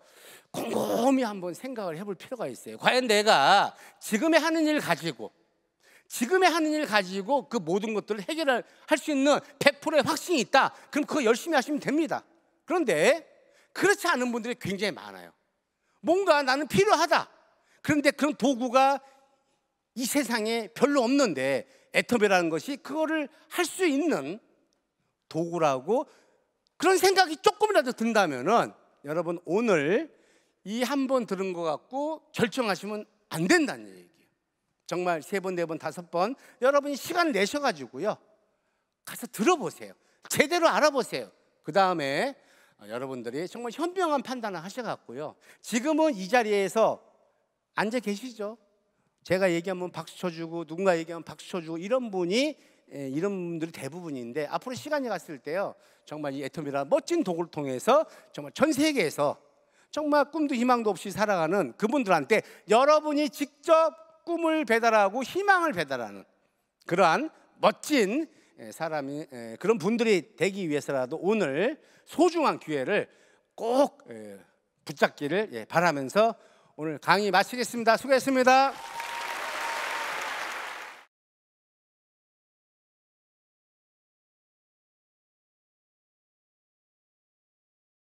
곰곰이 한번 생각을 해볼 필요가 있어요. 과연 내가 지금의 하는 일 가지고 지금의 하는 일 가지고 그 모든 것들을 해결할 할수 있는 100%의 확신이 있다. 그럼 그거 열심히 하시면 됩니다. 그런데 그렇지 않은 분들이 굉장히 많아요. 뭔가 나는 필요하다. 그런데 그런 도구가 이 세상에 별로 없는데 애터베라는 것이 그거를 할 수 있는 도구라고 그런 생각이 조금이라도 든다면은 여러분 오늘 이 한 번 들은 것 같고 결정하시면 안 된다는 얘기예요. 정말 세 번, 네 번, 다섯 번 여러분이 시간 내셔가지고요. 가서 들어보세요. 제대로 알아보세요. 그 다음에 여러분들이 정말 현명한 판단을 하셔갖고요. 지금은 이 자리에서 앉아 계시죠. 제가 얘기하면 박수 쳐주고 누군가 얘기하면 박수 쳐주고 이런 분이 예, 이런 분들이 대부분인데 앞으로 시간이 갔을 때요 정말 이 애터미라 멋진 도구를 통해서 정말 전 세계에서 정말 꿈도 희망도 없이 살아가는 그분들한테 여러분이 직접 꿈을 배달하고 희망을 배달하는 그러한 멋진 예, 사람이 예, 그런 분들이 되기 위해서라도 오늘 소중한 기회를 꼭 붙잡기를 바라면서 오늘 강의 마치겠습니다. 수고했습니다.